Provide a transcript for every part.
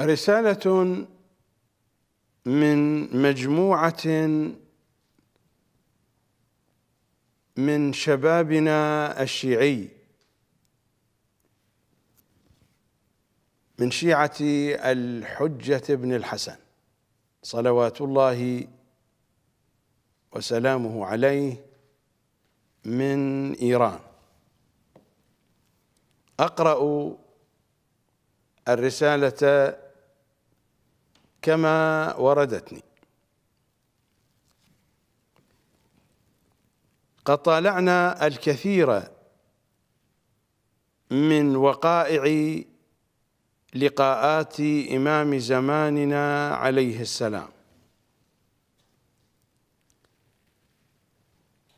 رسالة من مجموعة من شبابنا الشيعي من شيعة الحجة بن الحسن صلوات الله وسلامه عليه من إيران أقرأ الرسالة كما وردتني قد طالعنا الكثير من وقائع لقاءات إمام زماننا عليه السلام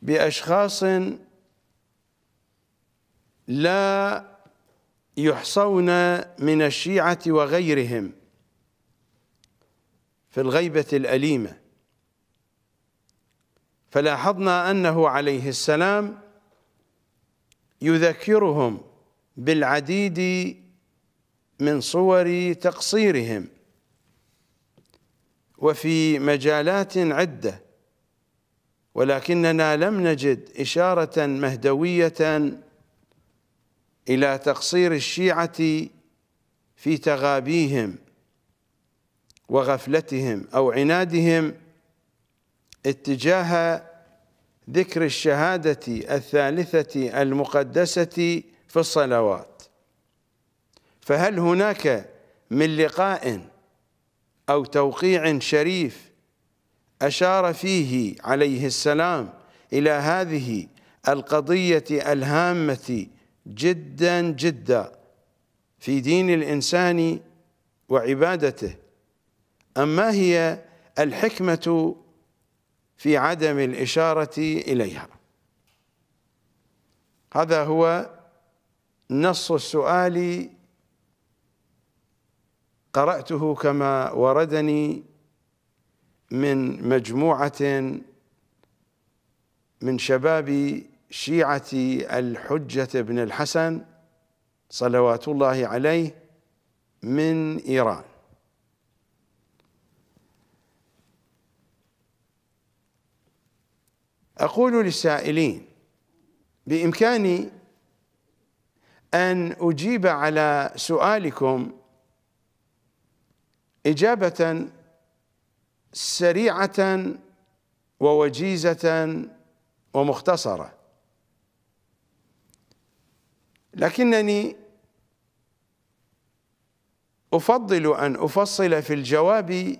بأشخاص لا يحصون من الشيعة وغيرهم في الغيبة الأليمة فلاحظنا أنه عليه السلام يذكرهم بالعديد من صور تقصيرهم وفي مجالات عدة ولكننا لم نجد إشارة مهدوية إلى تقصير الشيعة في تغابيهم وغفلتهم أو عنادهم اتجاه ذكر الشهادة الثالثة المقدسة في الصلوات فهل هناك من لقاء أو توقيع شريف أشار فيه عليه السلام إلى هذه القضية الهامة جدا جدا في دين الإنسان وعبادته أما هي الحكمة في عدم الإشارة إليها هذا هو نص السؤال قرأته كما وردني من مجموعة من شباب شيعة الحجة بن الحسن صلوات الله عليه من إيران أقول للسائلين بإمكاني أن أجيب على سؤالكم إجابة سريعة ووجيزة ومختصرة لكنني أفضل أن أفصل في الجواب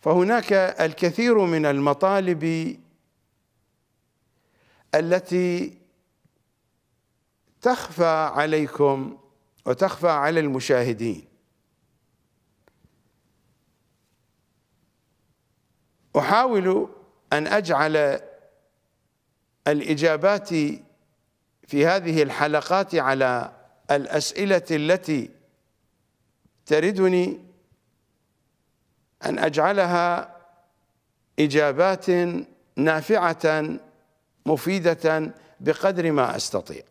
فهناك الكثير من المطالب التي تخفى عليكم وتخفى على المشاهدين احاول ان اجعل الاجابات في هذه الحلقات على الاسئله التي تردني أن أجعلها إجابات نافعة مفيدة بقدر ما أستطيع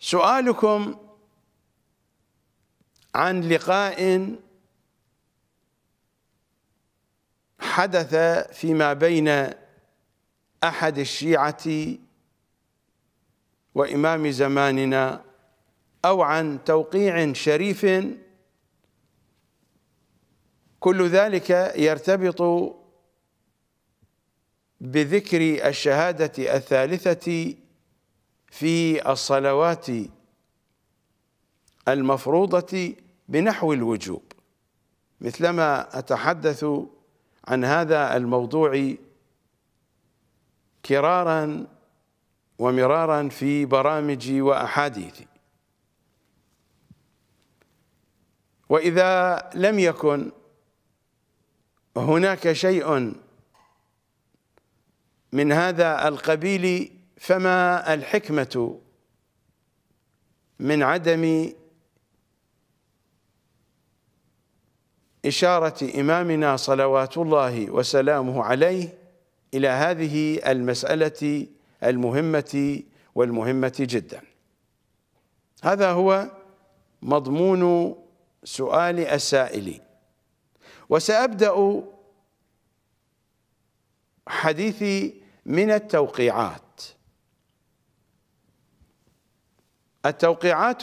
سؤالكم عن لقاء حدث فيما بين أحد الشيعة وإمام زماننا أو عن توقيع شريف كل ذلك يرتبط بذكر الشهادة الثالثة في الصلوات المفروضة بنحو الوجوب مثلما أتحدث عن هذا الموضوع كرارا ومرارا في برامجي وأحاديثي واذا لم يكن هناك شيء من هذا القبيل فما الحكمه من عدم إشارة إمامنا صلوات الله وسلامه عليه إلى هذه المسألة المهمة والمهمة جدا هذا هو مضمون سؤال أسائلي وسأبدأ حديثي من التوقيعات التوقيعات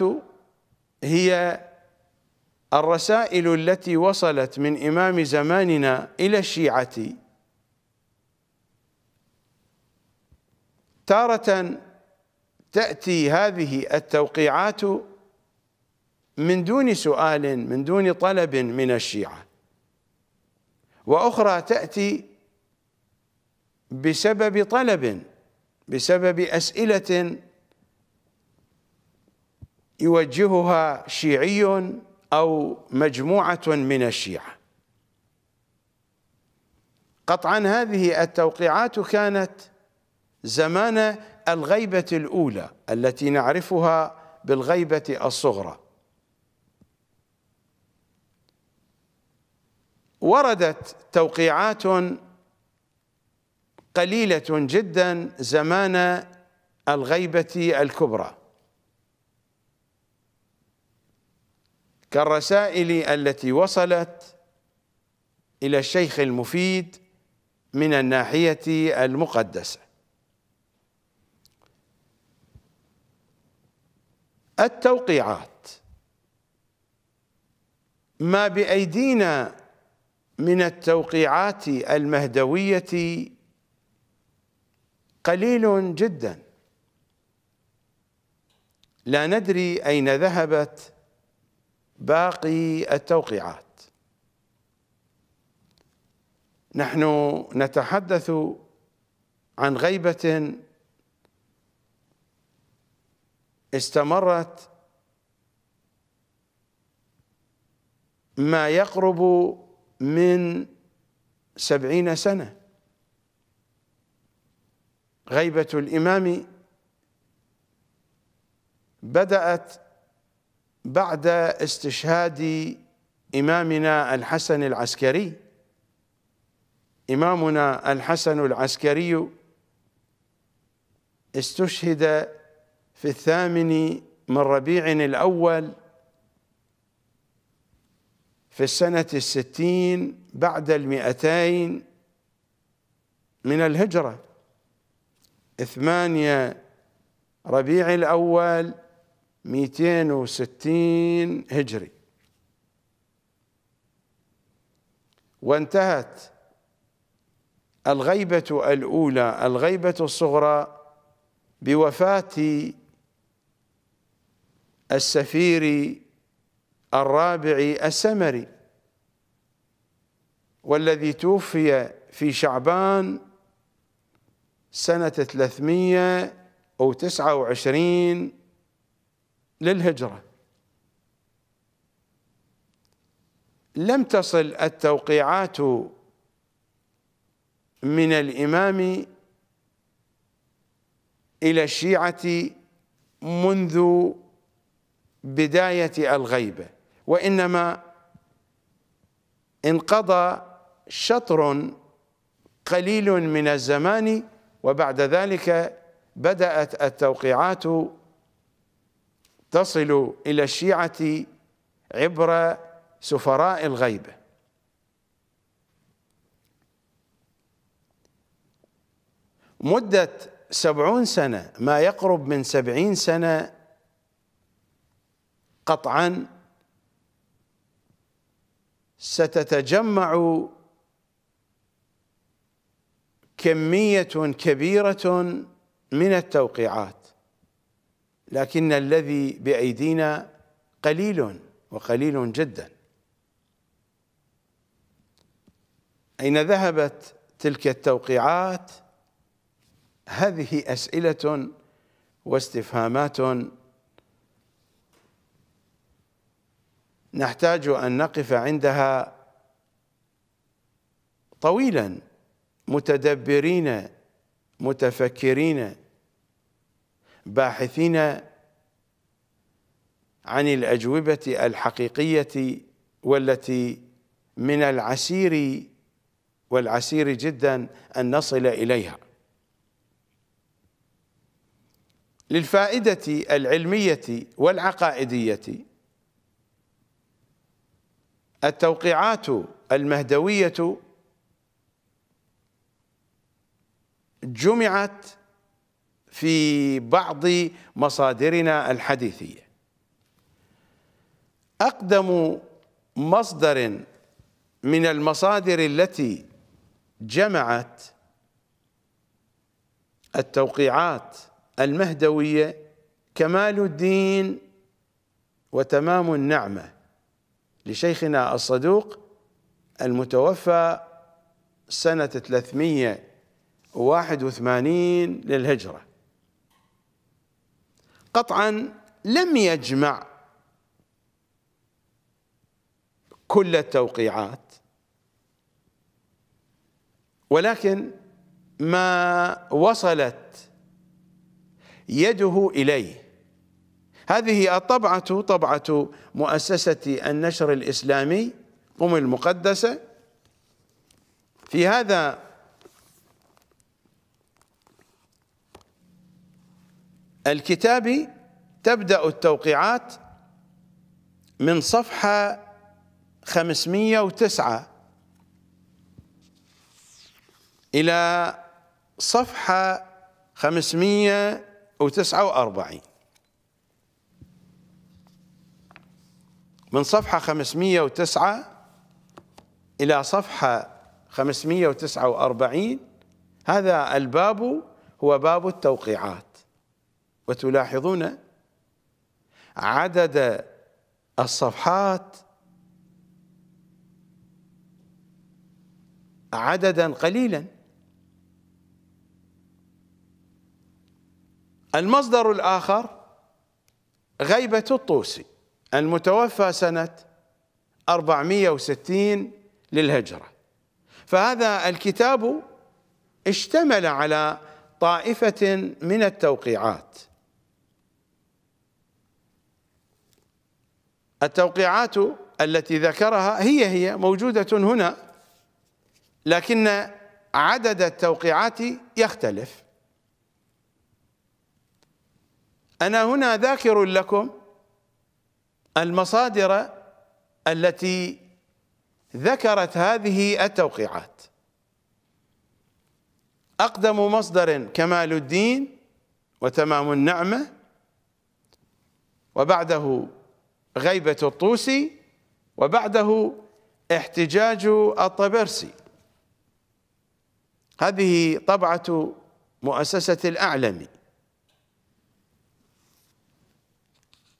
هي الرسائل التي وصلت من إمام زماننا إلى الشيعة تارة تأتي هذه التوقيعات من دون سؤال من دون طلب من الشيعة وأخرى تأتي بسبب طلب بسبب أسئلة يوجهها شيعي أو مجموعة من الشيعة قطعا هذه التوقيعات كانت زمان الغيبة الأولى التي نعرفها بالغيبة الصغرى وردت توقيعات قليلة جدا زمان الغيبة الكبرى كالرسائل التي وصلت إلى الشيخ المفيد من الناحية المقدسة التوقيعات ما بأيدينا من التوقيعات المهدوية قليل جدا لا ندري أين ذهبت باقي التوقيعات نحن نتحدث عن غيبة استمرت ما يقرب من سبعين سنة غيبة الإمام بدأت بعد استشهاد إمامنا الحسن العسكري إمامنا الحسن العسكري استشهد في الثامن من ربيع الأول في السنة الستين بعد المئتين من الهجرة ثمانية ربيع الأول مئتين وستين هجري وانتهت الغيبة الأولى الغيبة الصغرى بوفاة السفير الرابع السمري والذي توفي في شعبان سنة 329 للهجرة لم تصل التوقيعات من الإمام إلى الشيعة منذ بداية الغيبة وإنما انقضى شطر قليل من الزمان وبعد ذلك بدأت التوقيعات تصل إلى الشيعة عبر سفراء الغيبة مدة سبعون سنة ما يقرب من سبعين سنة قطعا ستتجمع كميه كبيره من التوقيعات لكن الذي بايدينا قليل وقليل جدا اين ذهبت تلك التوقيعات هذه اسئله واستفهامات نحتاج أن نقف عندها طويلا متدبرين متفكرين باحثين عن الأجوبة الحقيقية والتي من العسير والعسير جدا أن نصل إليها للفائدة العلمية والعقائدية التوقيعات المهدوية جمعت في بعض مصادرنا الحديثية أقدم مصدر من المصادر التي جمعت التوقيعات المهدوية كمال الدين وتمام النعمه لشيخنا الصدوق المتوفى سنة 381 للهجرة قطعا لم يجمع كل التوقيعات ولكن ما وصلت يده إليه هذه الطبعة طبعة مؤسسة النشر الإسلامي قم المقدسة في هذا الكتاب تبدأ التوقيعات من صفحة 509 إلى صفحة 549 من صفحة 509 إلى صفحة 549 هذا الباب هو باب التوقيعات وتلاحظون عدد الصفحات عددا قليلا المصدر الآخر غيبة الطوسي المتوفى سنة 460 للهجرة فهذا الكتاب اشتمل على طائفة من التوقيعات التوقيعات التي ذكرها هي هي موجودة هنا لكن عدد التوقيعات يختلف أنا هنا ذاكر لكم المصادر التي ذكرت هذه التوقيعات أقدم مصدر كمال الدين وتمام النعمة وبعده غيبة الطوسي وبعده احتجاج الطبرسي هذه طبعة مؤسسة الأعلمي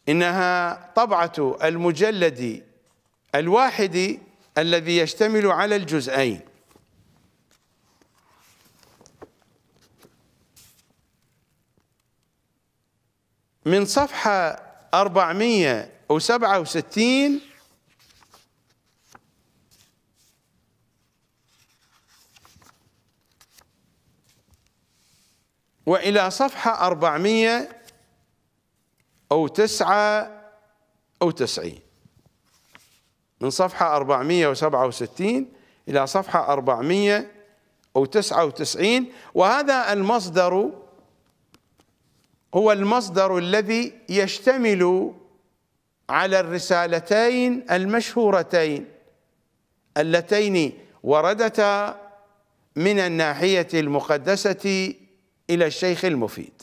إنها طبعة المجلد الواحد الذي يشتمل على الجزئين من صفحة 467 وإلى صفحة 400 أو تسعة أو تسعين من صفحة 467 إلى صفحة أربعمية أو وتسعين وهذا المصدر هو المصدر الذي يشتمل على الرسالتين المشهورتين اللتين وردتا من الناحية المقدسة إلى الشيخ المفيد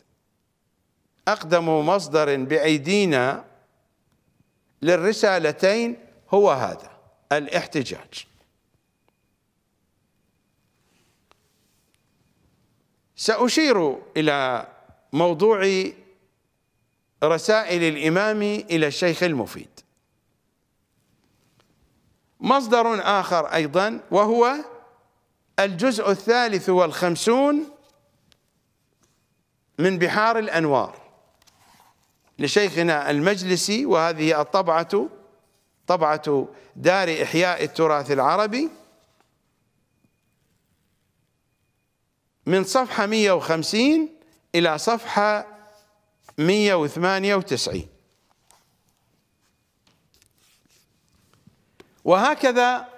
أقدم مصدر بأيدينا للرسالتين هو هذا الاحتجاج سأشير إلى موضوع رسائل الإمام إلى الشيخ المفيد مصدر آخر أيضا وهو الجزء الثالث والخمسون من بحار الأنوار لشيخنا المجلسي وهذه الطبعة طبعة دار إحياء التراث العربي من صفحة 150 إلى صفحة 198 وهكذا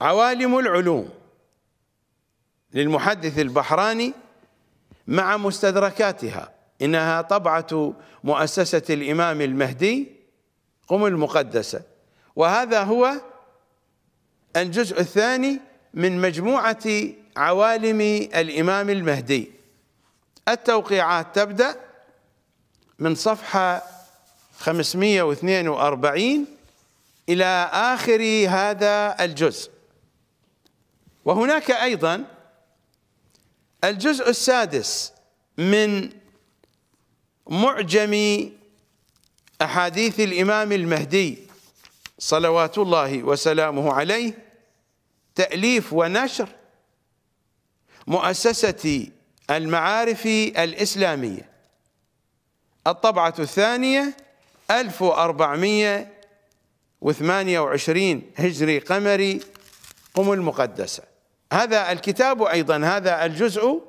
عوالم العلوم للمحدث البحراني مع مستدركاتها إنها طبعة مؤسسة الإمام المهدي قم المقدسة وهذا هو الجزء الثاني من مجموعة عوالم الإمام المهدي التوقيعات تبدأ من صفحة 542 إلى آخر هذا الجزء وهناك أيضا الجزء السادس من معجم أحاديث الإمام المهدي صلوات الله وسلامه عليه تأليف ونشر مؤسسة المعارف الإسلامية الطبعة الثانية 1428 هجري قمري قم المقدسه هذا الكتاب أيضا هذا الجزء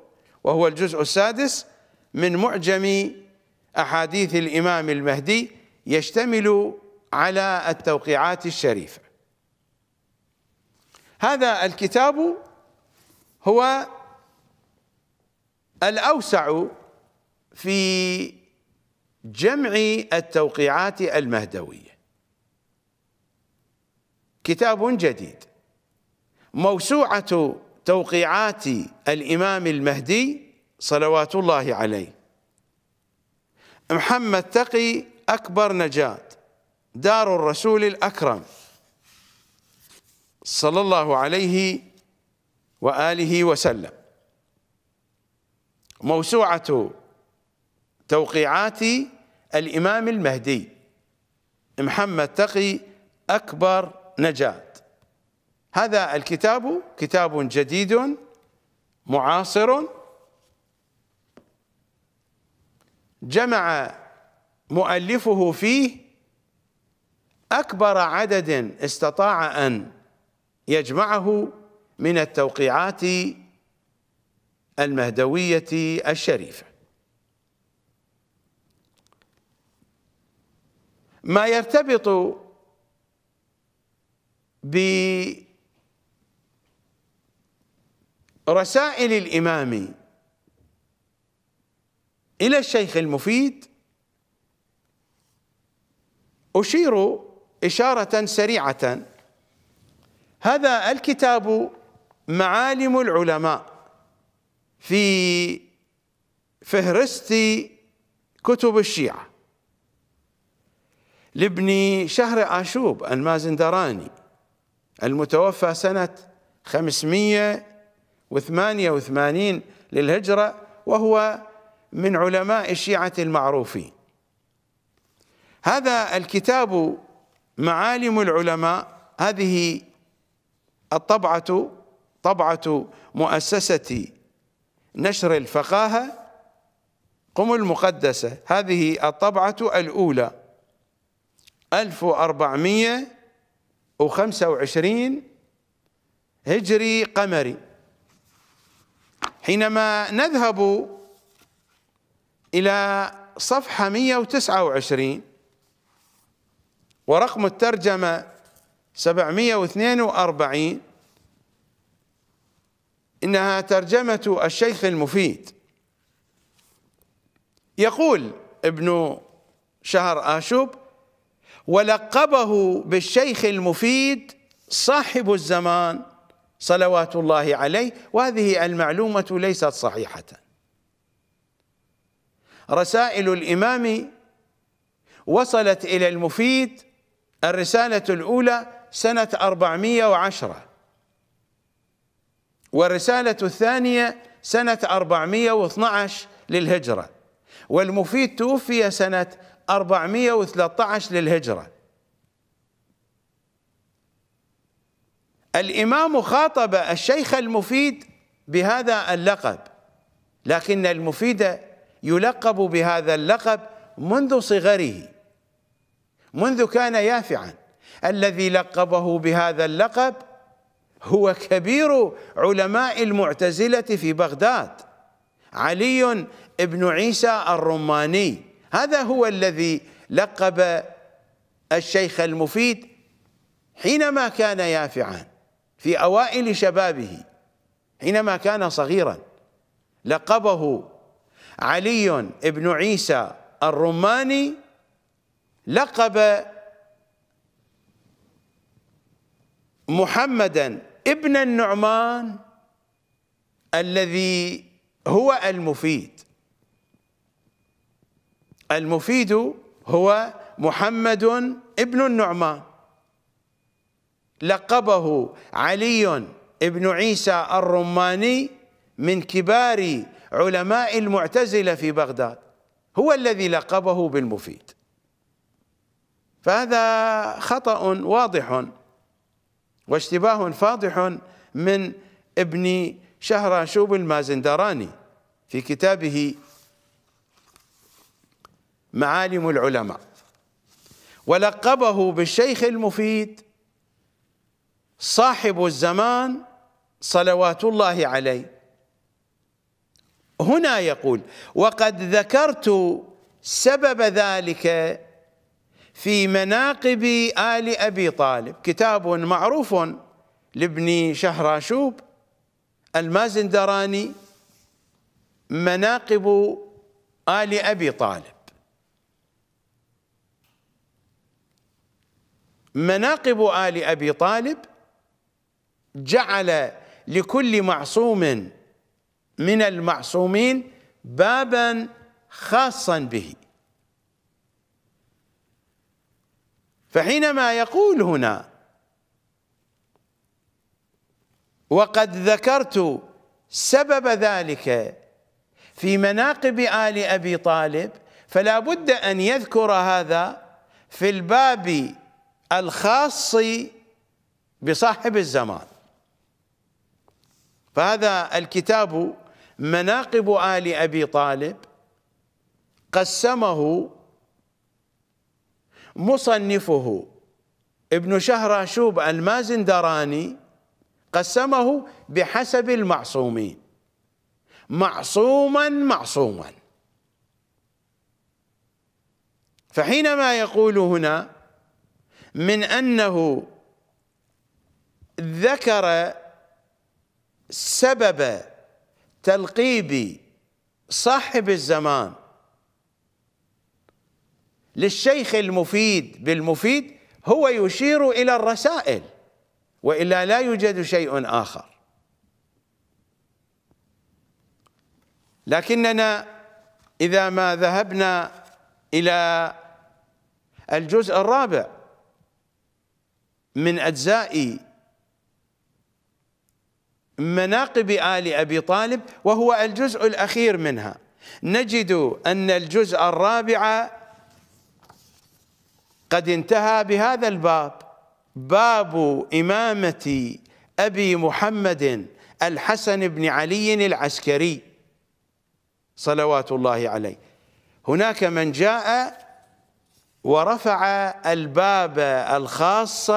وهو الجزء السادس من معجم أحاديث الإمام المهدي يشتمل على التوقيعات الشريفة هذا الكتاب هو الأوسع في جمع التوقيعات المهدوية كتاب جديد موسوعة توقيعات الإمام المهدي صلوات الله عليه محمد تقي أكبر نجاة دار الرسول الأكرم صلى الله عليه وآله وسلم موسوعة توقيعات الإمام المهدي محمد تقي أكبر نجاة هذا الكتاب كتاب جديد معاصر جمع مؤلفه فيه اكبر عدد استطاع ان يجمعه من التوقيعات المهدويه الشريفه ما يرتبط ب رسائل الإمام إلى الشيخ المفيد أشير إشارة سريعة هذا الكتاب معالم العلماء في فهرست كتب الشيعة لابن شهر آشوب المازندراني المتوفى سنة 500 وثمانية وثمانين للهجرة وهو من علماء الشيعة المعروفين هذا الكتاب معالم العلماء هذه الطبعة طبعة مؤسسة نشر الفقاهة قم المقدسة هذه الطبعة الأولى 1425 هجري قمري حينما نذهب إلى صفحة 129 ورقم الترجمة 742 إنها ترجمة الشيخ المفيد يقول ابن شهر آشوب ولقبه بالشيخ المفيد صاحب الزمان صلوات الله عليه وهذه المعلومة ليست صحيحة رسائل الإمام وصلت إلى المفيد الرسالة الأولى سنة 410 والرسالة الثانية سنة 412 للهجرة والمفيد توفي سنة 413 للهجرة الإمام خاطب الشيخ المفيد بهذا اللقب لكن المفيد يلقب بهذا اللقب منذ صغره منذ كان يافعا الذي لقبه بهذا اللقب هو كبير علماء المعتزلة في بغداد علي بن عيسى الرماني هذا هو الذي لقب الشيخ المفيد حينما كان يافعا في أوائل شبابه حينما كان صغيرا لقبه علي بن عيسى الرماني لقب محمدا ابن النعمان الذي هو المفيد المفيد هو محمد ابن النعمان لقبه علي بن عيسى الرماني من كبار علماء المعتزلة في بغداد هو الذي لقبه بالمفيد فهذا خطأ واضح واشتباه فاضح من ابن شهراشوب المازندراني في كتابه معالم العلماء ولقبه بالشيخ المفيد صاحب الزمان صلوات الله عليه هنا يقول وقد ذكرت سبب ذلك في مناقب آل أبي طالب كتاب معروف لابن شهراشوب المازندراني مناقب آل أبي طالب مناقب آل أبي طالب جعل لكل معصوم من المعصومين بابا خاصا به فحينما يقول هنا وقد ذكرت سبب ذلك في مناقب آل أبي طالب فلا بد أن يذكر هذا في الباب الخاص بصاحب الزمان فهذا الكتاب مناقب آل أبي طالب قسمه مصنفه ابن شهراشوب المازندراني قسمه بحسب المعصومين معصوما معصوما فحينما يقول هنا من أنه ذكر سبب تلقيب صاحب الزمان للشيخ المفيد بالمفيد هو يشير إلى الرسائل وإلا لا يوجد شيء آخر لكننا إذا ما ذهبنا إلى الجزء الرابع من أجزاء مناقب آل أبي طالب وهو الجزء الأخير منها نجد أن الجزء الرابع قد انتهى بهذا الباب باب إمامة أبي محمد الحسن بن علي العسكري صلوات الله عليه هناك من جاء ورفع الباب الخاص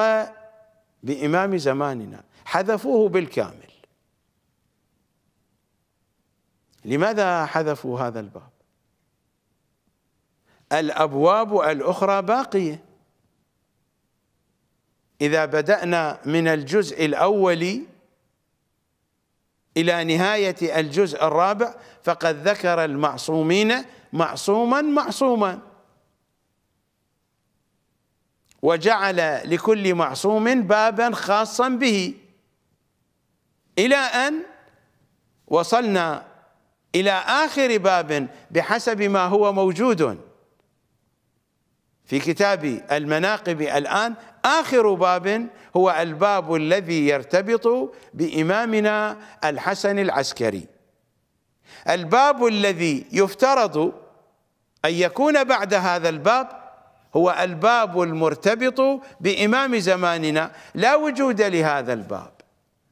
بإمام زماننا حذفوه بالكامل لماذا حذفوا هذا الباب الابواب الاخرى باقيه اذا بدانا من الجزء الاول الى نهايه الجزء الرابع فقد ذكر المعصومين معصوما معصوما وجعل لكل معصوم بابا خاصا به الى ان وصلنا إلى آخر باب بحسب ما هو موجود في كتاب المناقب الآن آخر باب هو الباب الذي يرتبط بإمامنا الحسن العسكري الباب الذي يفترض أن يكون بعد هذا الباب هو الباب المرتبط بإمام زماننا لا وجود لهذا الباب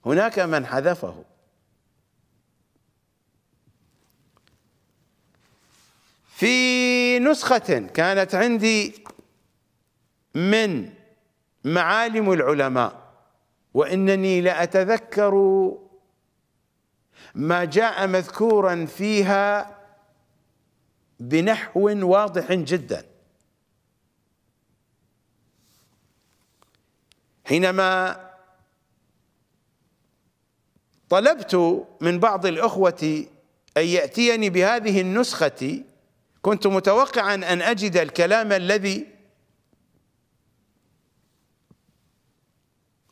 هناك من حذفه في نسخة كانت عندي من معالم العلماء وإنني لأتذكر ما جاء مذكورا فيها بنحو واضح جدا حينما طلبت من بعض الأخوة أن يأتيني بهذه النسخة كنت متوقعا أن أجد الكلام الذي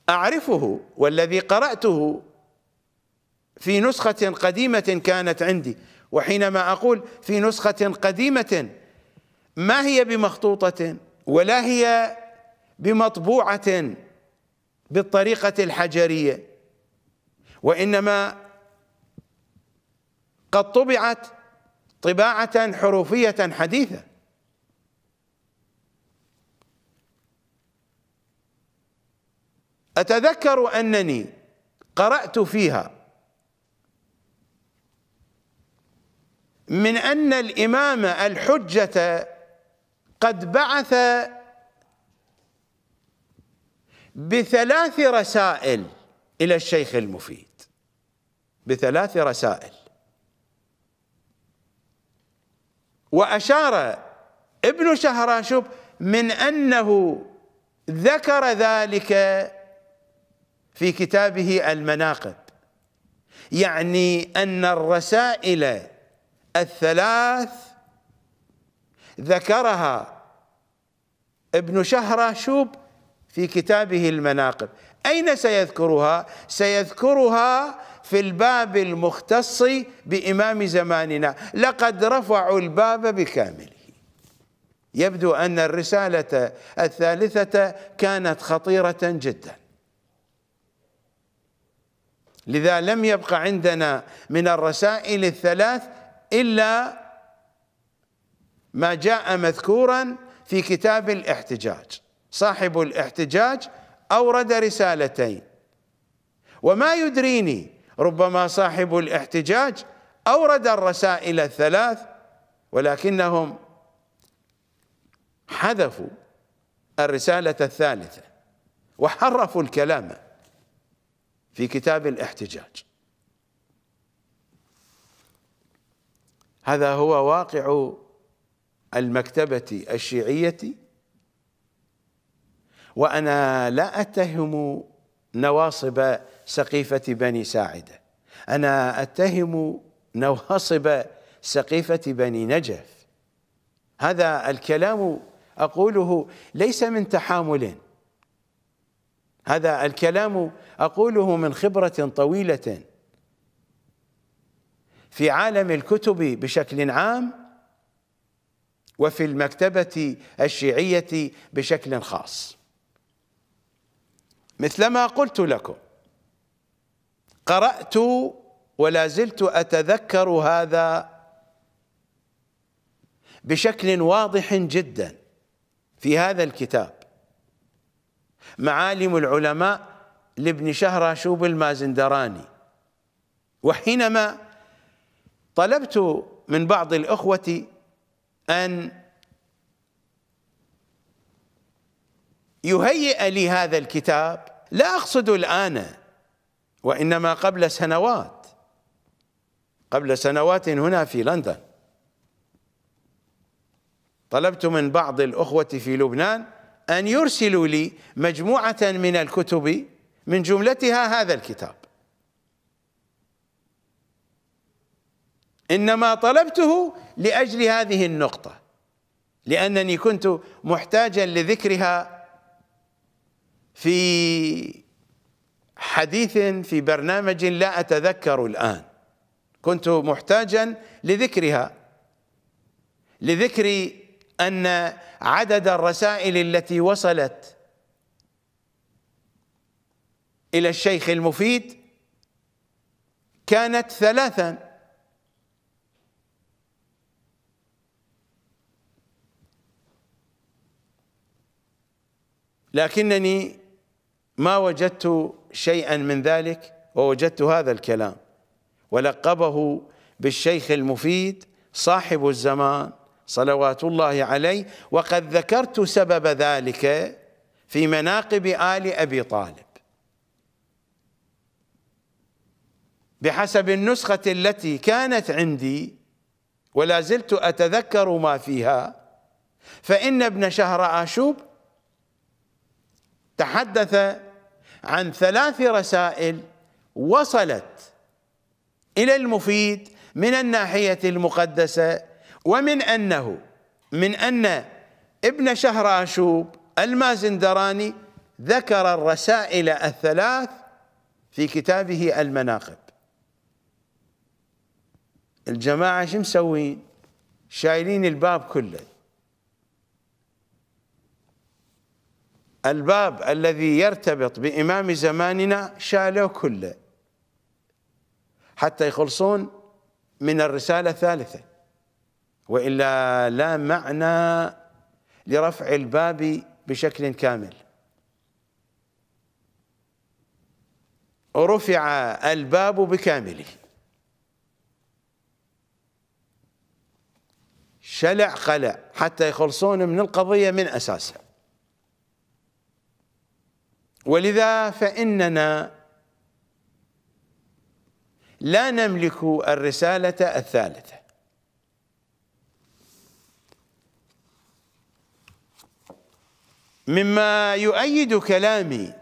أعرفه والذي قرأته في نسخة قديمة كانت عندي وحينما أقول في نسخة قديمة ما هي بمخطوطة ولا هي بمطبوعة بالطريقة الحجرية وإنما قد طبعت طباعة حروفية حديثة أتذكر أنني قرأت فيها من أن الإمام الحجة قد بعث بثلاث رسائل إلى الشيخ المفيد بثلاث رسائل وأشار ابن شهراشوب من أنه ذكر ذلك في كتابه المناقب يعني أن الرسائل الثلاث ذكرها ابن شهراشوب في كتابه المناقب أين سيذكرها؟ سيذكرها في الباب المختص بإمام زماننا لقد رفعوا الباب بكامله يبدو أن الرسالة الثالثة كانت خطيرة جدا لذا لم يبق عندنا من الرسائل الثلاث إلا ما جاء مذكورا في كتاب الاحتجاج صاحب الاحتجاج أورد رسالتين وما يدريني ربما صاحب الاحتجاج أورد الرسائل الثلاث ولكنهم حذفوا الرسالة الثالثة وحرفوا الكلام في كتاب الاحتجاج هذا هو واقع المكتبة الشيعية وأنا لا أتهم نواصب سقيفة بني ساعدة أنا أتهم نواصب سقيفة بني نجف هذا الكلام أقوله ليس من تحامل هذا الكلام أقوله من خبرة طويلة في عالم الكتب بشكل عام وفي المكتبة الشيعية بشكل خاص مثلما قلت لكم قرأت ولا زلت أتذكر هذا بشكل واضح جدا في هذا الكتاب معالم العلماء لابن شهراشوب المازندراني وحينما طلبت من بعض الأخوة أن يهيئ لي هذا الكتاب لا أقصد الآن وإنما قبل سنوات قبل سنوات هنا في لندن طلبت من بعض الأخوة في لبنان أن يرسلوا لي مجموعة من الكتب من جملتها هذا الكتاب إنما طلبته لأجل هذه النقطة لأنني كنت محتاجا لذكرها في حديث في برنامج لا أتذكر الآن كنت محتاجا لذكرها لذكر أن عدد الرسائل التي وصلت إلى الشيخ المفيد كانت ثلاثا لكنني ما وجدت شيئا من ذلك ووجدت هذا الكلام ولقبه بالشيخ المفيد صاحب الزمان صلوات الله عليه وقد ذكرت سبب ذلك في مناقب آل أبي طالب بحسب النسخة التي كانت عندي ولا زلت أتذكر ما فيها فإن ابن شهر آشوب تحدث عن ثلاث رسائل وصلت إلى المفيد من الناحية المقدسة ومن أنه من أن ابن شهر اشوب المازندراني ذكر الرسائل الثلاث في كتابه المناقب الجماعة شو مسوين شايلين الباب كله الباب الذي يرتبط بإمام زماننا شالوه كله حتى يخلصون من الرسالة الثالثة وإلا لا معنى لرفع الباب بشكل كامل رفع الباب بكامله شلع قلع حتى يخلصون من القضية من أساسها ولذا فإننا لا نملك الرسالة الثالثة مما يؤيد كلامي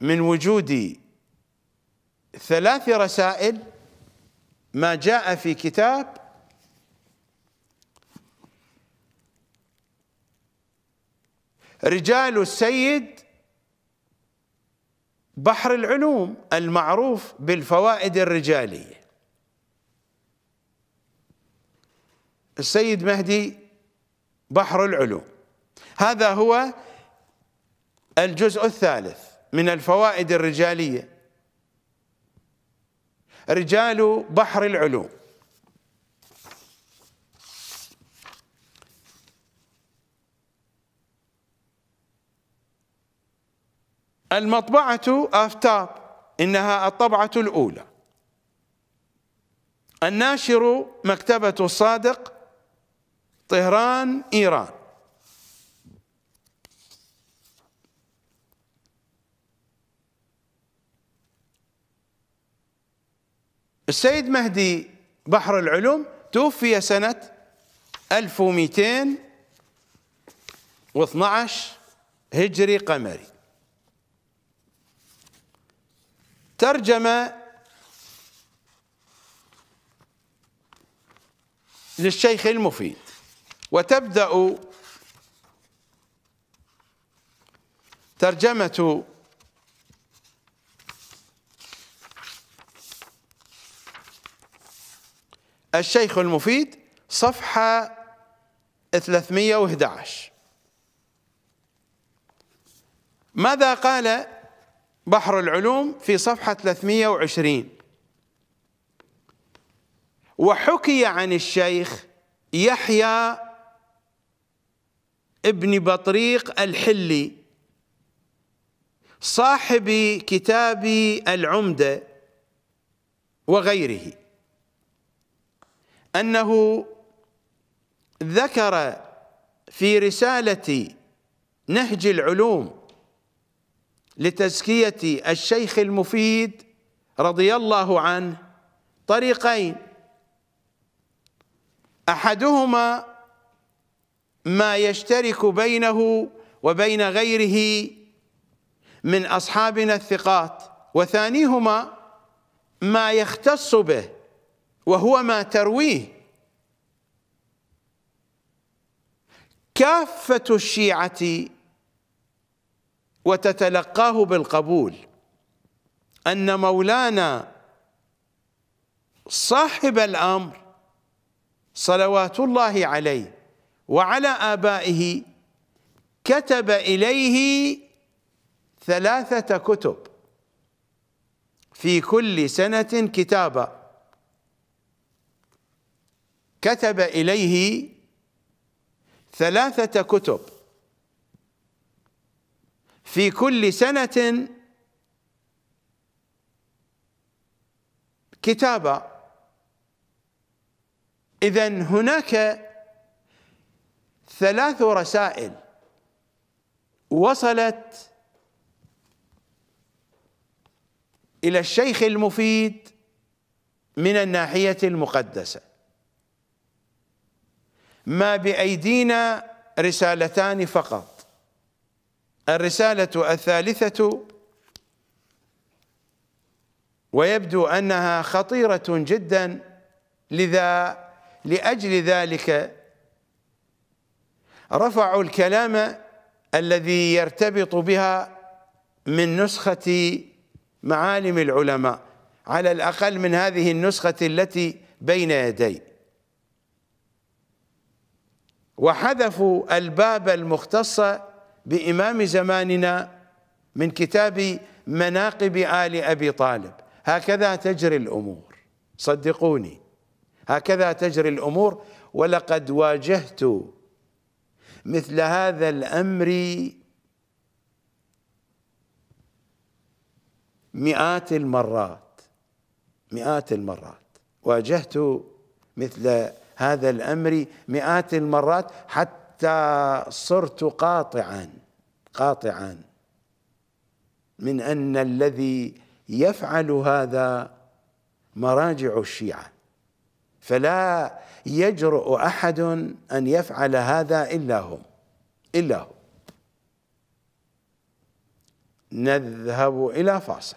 من وجود ثلاث رسائل ما جاء في كتاب رجال السيد بحر العلوم المعروف بالفوائد الرجالية السيد مهدي بحر العلوم هذا هو الجزء الثالث من الفوائد الرجالية رجال بحر العلوم المطبعة آفتاب إنها الطبعة الأولى الناشر مكتبة الصادق طهران إيران السيد مهدي بحر العلوم توفي سنة 1212 هجري قمري ترجمة للشيخ المفيد وتبدأ ترجمة الشيخ المفيد صفحة 311 ماذا قال بحر العلوم في صفحة 320 وحكي عن الشيخ يحيى ابن بطريق الحلي صاحب كتاب العمدة وغيره أنه ذكر في رسالة نهج العلوم لتزكية الشيخ المفيد رضي الله عنه طريقين أحدهما ما يشترك بينه وبين غيره من أصحابنا الثقات وثانيهما ما يختص به وهو ما ترويه كافة الشيعة وتتلقاه بالقبول ان مولانا صاحب الامر صلوات الله عليه وعلى ابائه كتب اليه ثلاثه كتب في كل سنه كتابا كتب اليه ثلاثه كتب في كل سنة كتابا إذا هناك ثلاث رسائل وصلت إلى الشيخ المفيد من الناحية المقدسة ما بأيدينا رسالتان فقط الرسالة الثالثة ويبدو أنها خطيرة جدا لذا لأجل ذلك رفعوا الكلام الذي يرتبط بها من نسخة معالم العلماء على الأقل من هذه النسخة التي بين يدي وحذفوا الباب المختصه بإمام زماننا من كتاب مناقب آل أبي طالب هكذا تجري الأمور صدقوني هكذا تجري الأمور ولقد واجهت مثل هذا الأمر مئات المرات مئات المرات واجهت مثل هذا الأمر مئات المرات حتى حتى صرت قاطعا قاطعا من ان الذي يفعل هذا مراجع الشيعه فلا يجرؤ احد ان يفعل هذا الا هم الا هم نذهب الى فاصل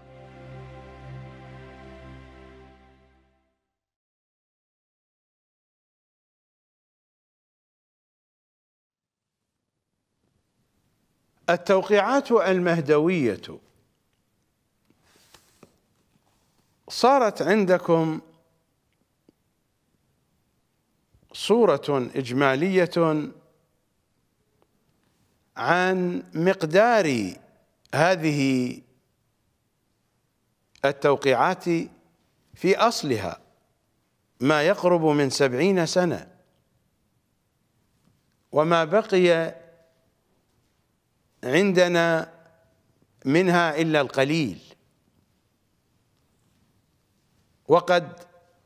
التوقيعات المهدوية صارت عندكم صورة إجمالية عن مقدار هذه التوقيعات في أصلها ما يقرب من سبعين سنة وما بقي عندنا منها إلا القليل وقد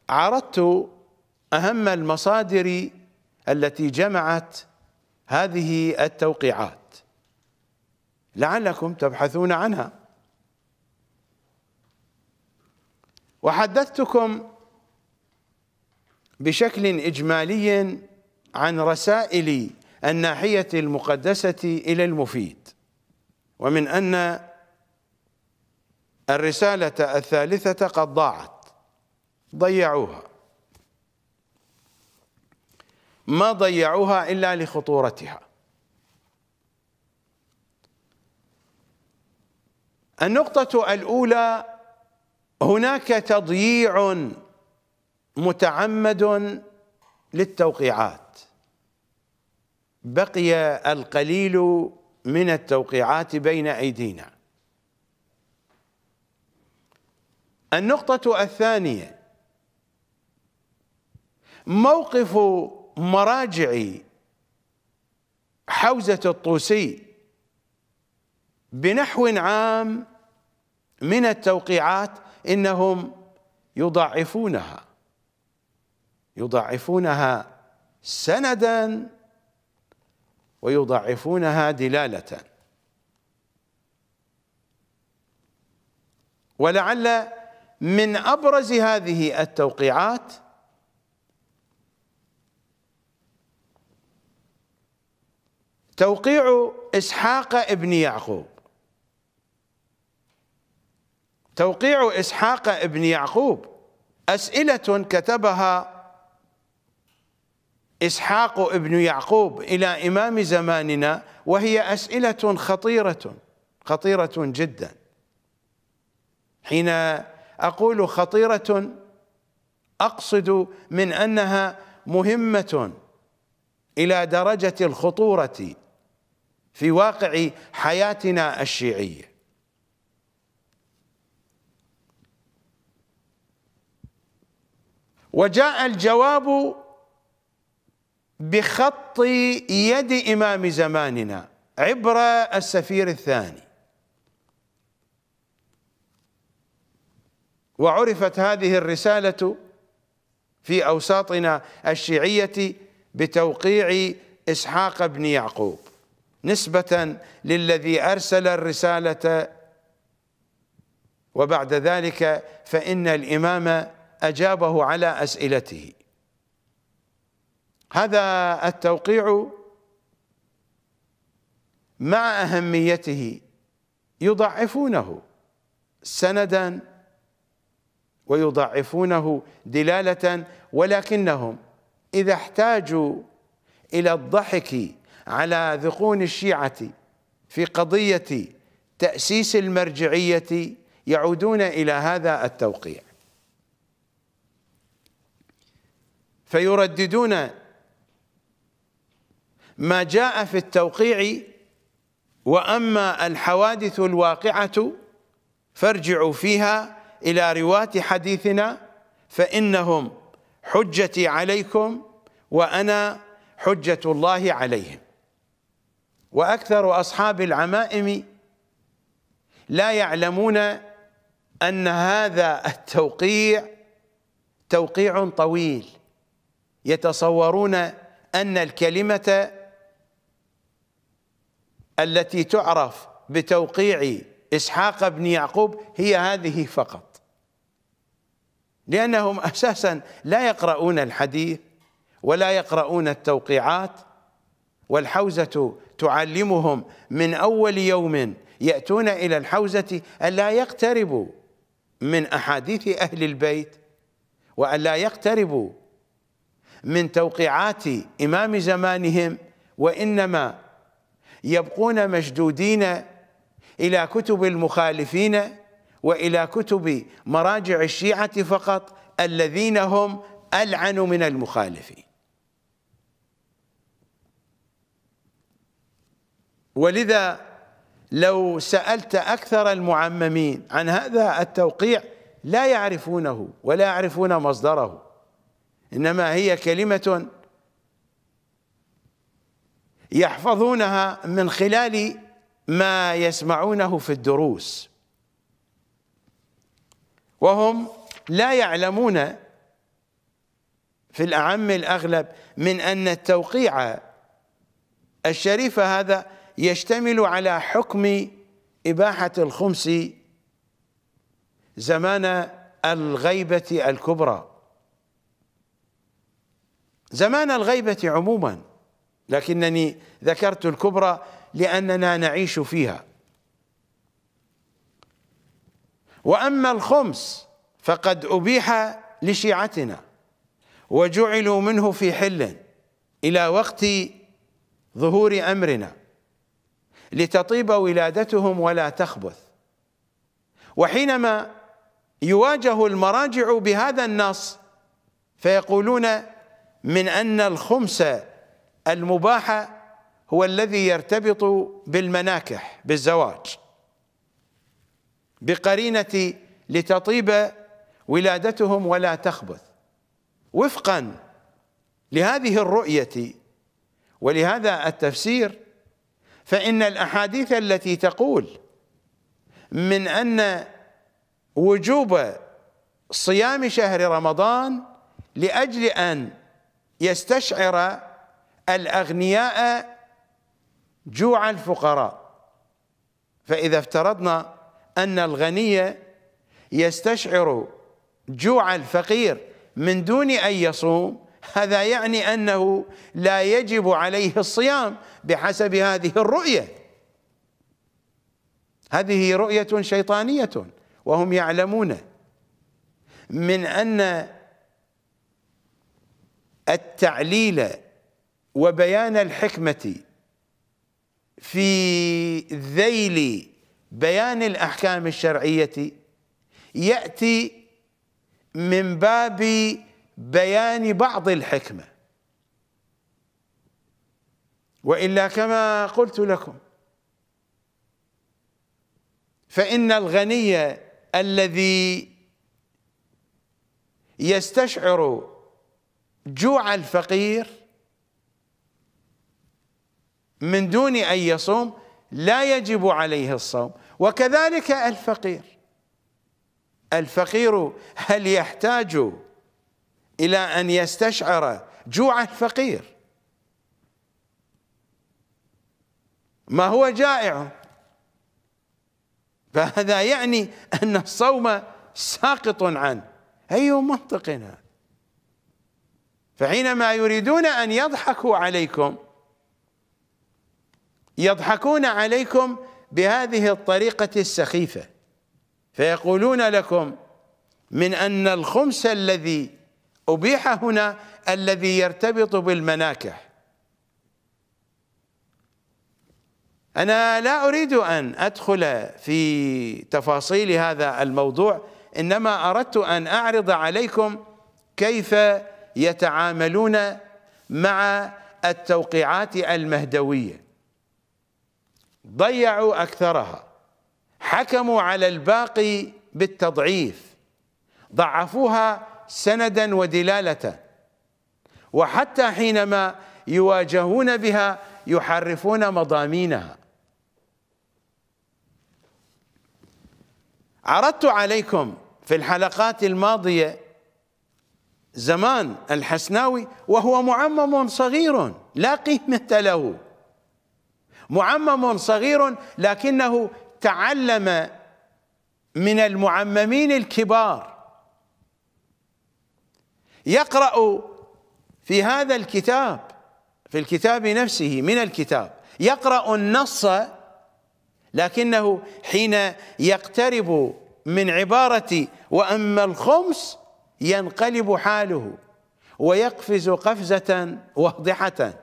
عرضت أهم المصادر التي جمعت هذه التوقيعات لعلكم تبحثون عنها وحدثتكم بشكل إجمالي عن رسائل الناحية المقدسة إلى المفيد ومن أن الرسالة الثالثة قد ضاعت ضيعوها ما ضيعوها إلا لخطورتها النقطة الأولى هناك تضييع متعمد للتوقيعات بقي القليل من التوقيعات بين أيدينا النقطة الثانية موقف مراجع حوزة الطوسي بنحو عام من التوقيعات إنهم يضعفونها يضعفونها سندا ويضعفونها دلالة ولعل من أبرز هذه التوقيعات توقيع إسحاق ابن يعقوب توقيع إسحاق ابن يعقوب أسئلة كتبها إسحاق ابن يعقوب إلى إمام زماننا وهي أسئلة خطيرة خطيرة جدا حين أقول خطيرة أقصد من أنها مهمة إلى درجة الخطورة في واقع حياتنا الشيعية وجاء الجواب بخط يد إمام زماننا عبر السفير الثاني وعرفت هذه الرسالة في أوساطنا الشيعية بتوقيع إسحاق بن يعقوب نسبة للذي أرسل الرسالة وبعد ذلك فإن الإمام أجابه على أسئلته هذا التوقيع مع أهميته يضعفونه سندا ويضعفونه دلالة ولكنهم إذا احتاجوا إلى الضحك على ذقون الشيعة في قضية تأسيس المرجعية يعودون إلى هذا التوقيع فيرددون ما جاء في التوقيع وأما الحوادث الواقعة فارجعوا فيها إلى رواة حديثنا فإنهم حجتي عليكم وأنا حجة الله عليهم وأكثر أصحاب العمائم لا يعلمون أن هذا التوقيع توقيع طويل يتصورون أن الكلمة التي تعرف بتوقيع إسحاق بن يعقوب هي هذه فقط لأنهم أساسا لا يقرؤون الحديث ولا يقرؤون التوقيعات والحوزة تعلمهم من أول يوم يأتون إلى الحوزة ألا يقتربوا من أحاديث أهل البيت وألا يقتربوا من توقيعات إمام زمانهم وإنما يبقون مشدودين إلى كتب المخالفين وإلى كتب مراجع الشيعة فقط الذين هم ألعن من المخالفين ولذا لو سألت أكثر المعممين عن هذا التوقيع لا يعرفونه ولا يعرفون مصدره إنما هي كلمة يحفظونها من خلال ما يسمعونه في الدروس وهم لا يعلمون في الأعم الأغلب من أن التوقيع الشريف هذا يشتمل على حكم إباحة الخمس زمان الغيبة الكبرى زمان الغيبة عموماً لكنني ذكرت الكبرى لأننا نعيش فيها وأما الخمس فقد أبيح لشيعتنا وجعلوا منه في حل إلى وقت ظهور أمرنا لتطيب ولادتهم ولا تخبث وحينما يواجه المراجع بهذا النص فيقولون من أن الخمس المباح هو الذي يرتبط بالمناكح بالزواج بقرينة لتطيب ولادتهم ولا تخبث وفقا لهذه الرؤية ولهذا التفسير فإن الأحاديث التي تقول من أن وجوب صيام شهر رمضان لأجل أن يستشعر الأغنياء جوع الفقراء فإذا افترضنا أن الغني يستشعر جوع الفقير من دون أن يصوم هذا يعني أنه لا يجب عليه الصيام بحسب هذه الرؤية هذه رؤية شيطانية وهم يعلمون من أن التعليل وبيان الحكمة في ذيل بيان الأحكام الشرعية يأتي من باب بيان بعض الحكمة وإلا كما قلت لكم فإن الغني الذي يستشعر جوع الفقير من دون أن يصوم لا يجب عليه الصوم وكذلك الفقير الفقير هل يحتاج إلى أن يستشعر جوع الفقير ما هو جائع فهذا يعني أن الصوم ساقط عنه أي منطقنا فحينما يريدون أن يضحكوا عليكم يضحكون عليكم بهذه الطريقة السخيفة فيقولون لكم من أن الخمس الذي أبيح هنا الذي يرتبط بالمناكح أنا لا أريد أن أدخل في تفاصيل هذا الموضوع إنما أردت أن أعرض عليكم كيف يتعاملون مع التوقيعات المهدوية ضيعوا اكثرها حكموا على الباقي بالتضعيف ضعفوها سندا ودلاله وحتى حينما يواجهون بها يحرفون مضامينها عرضت عليكم في الحلقات الماضيه زمان الحسناوي وهو معمم صغير لا قيمه له معمم صغير لكنه تعلم من المعممين الكبار يقرأ في هذا الكتاب في الكتاب نفسه من الكتاب يقرأ النص لكنه حين يقترب من عبارة وأما الخمس ينقلب حاله ويقفز قفزة واضحة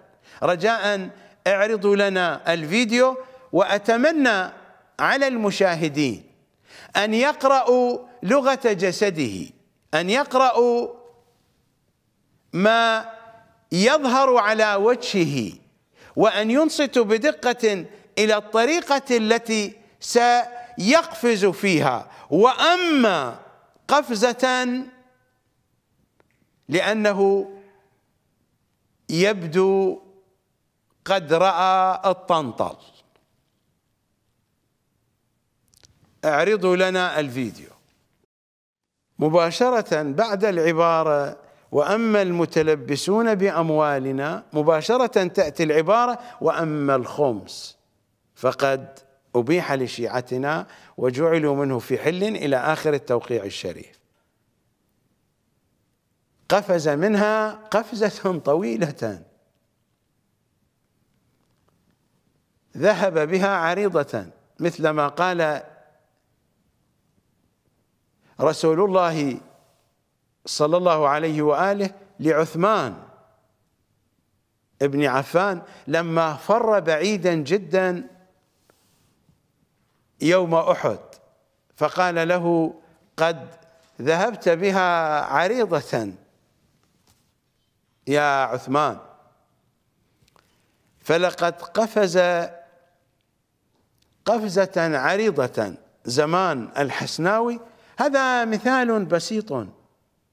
رجاء اعرضوا لنا الفيديو وأتمنى على المشاهدين أن يقرأوا لغة جسده أن يقرأوا ما يظهر على وجهه وأن ينصتوا بدقة إلى الطريقة التي سيقفز فيها وأما قفزة لأنه يبدو قد رأى الطنطل اعرضوا لنا الفيديو مباشرة بعد العبارة وأما المتلبسون بأموالنا مباشرة تأتي العبارة وأما الخمس فقد أبيح لشيعتنا وجعلوا منه في حل إلى آخر التوقيع الشريف قفز منها قفزة طويلة ذهب بها عريضة مثل ما قال رسول الله صلى الله عليه وآله لعثمان ابن عفان لما فر بعيدا جدا يوم أحد فقال له قد ذهبت بها عريضة يا عثمان فلقد قفز قفزة عريضة زمان الحسناوي هذا مثال بسيط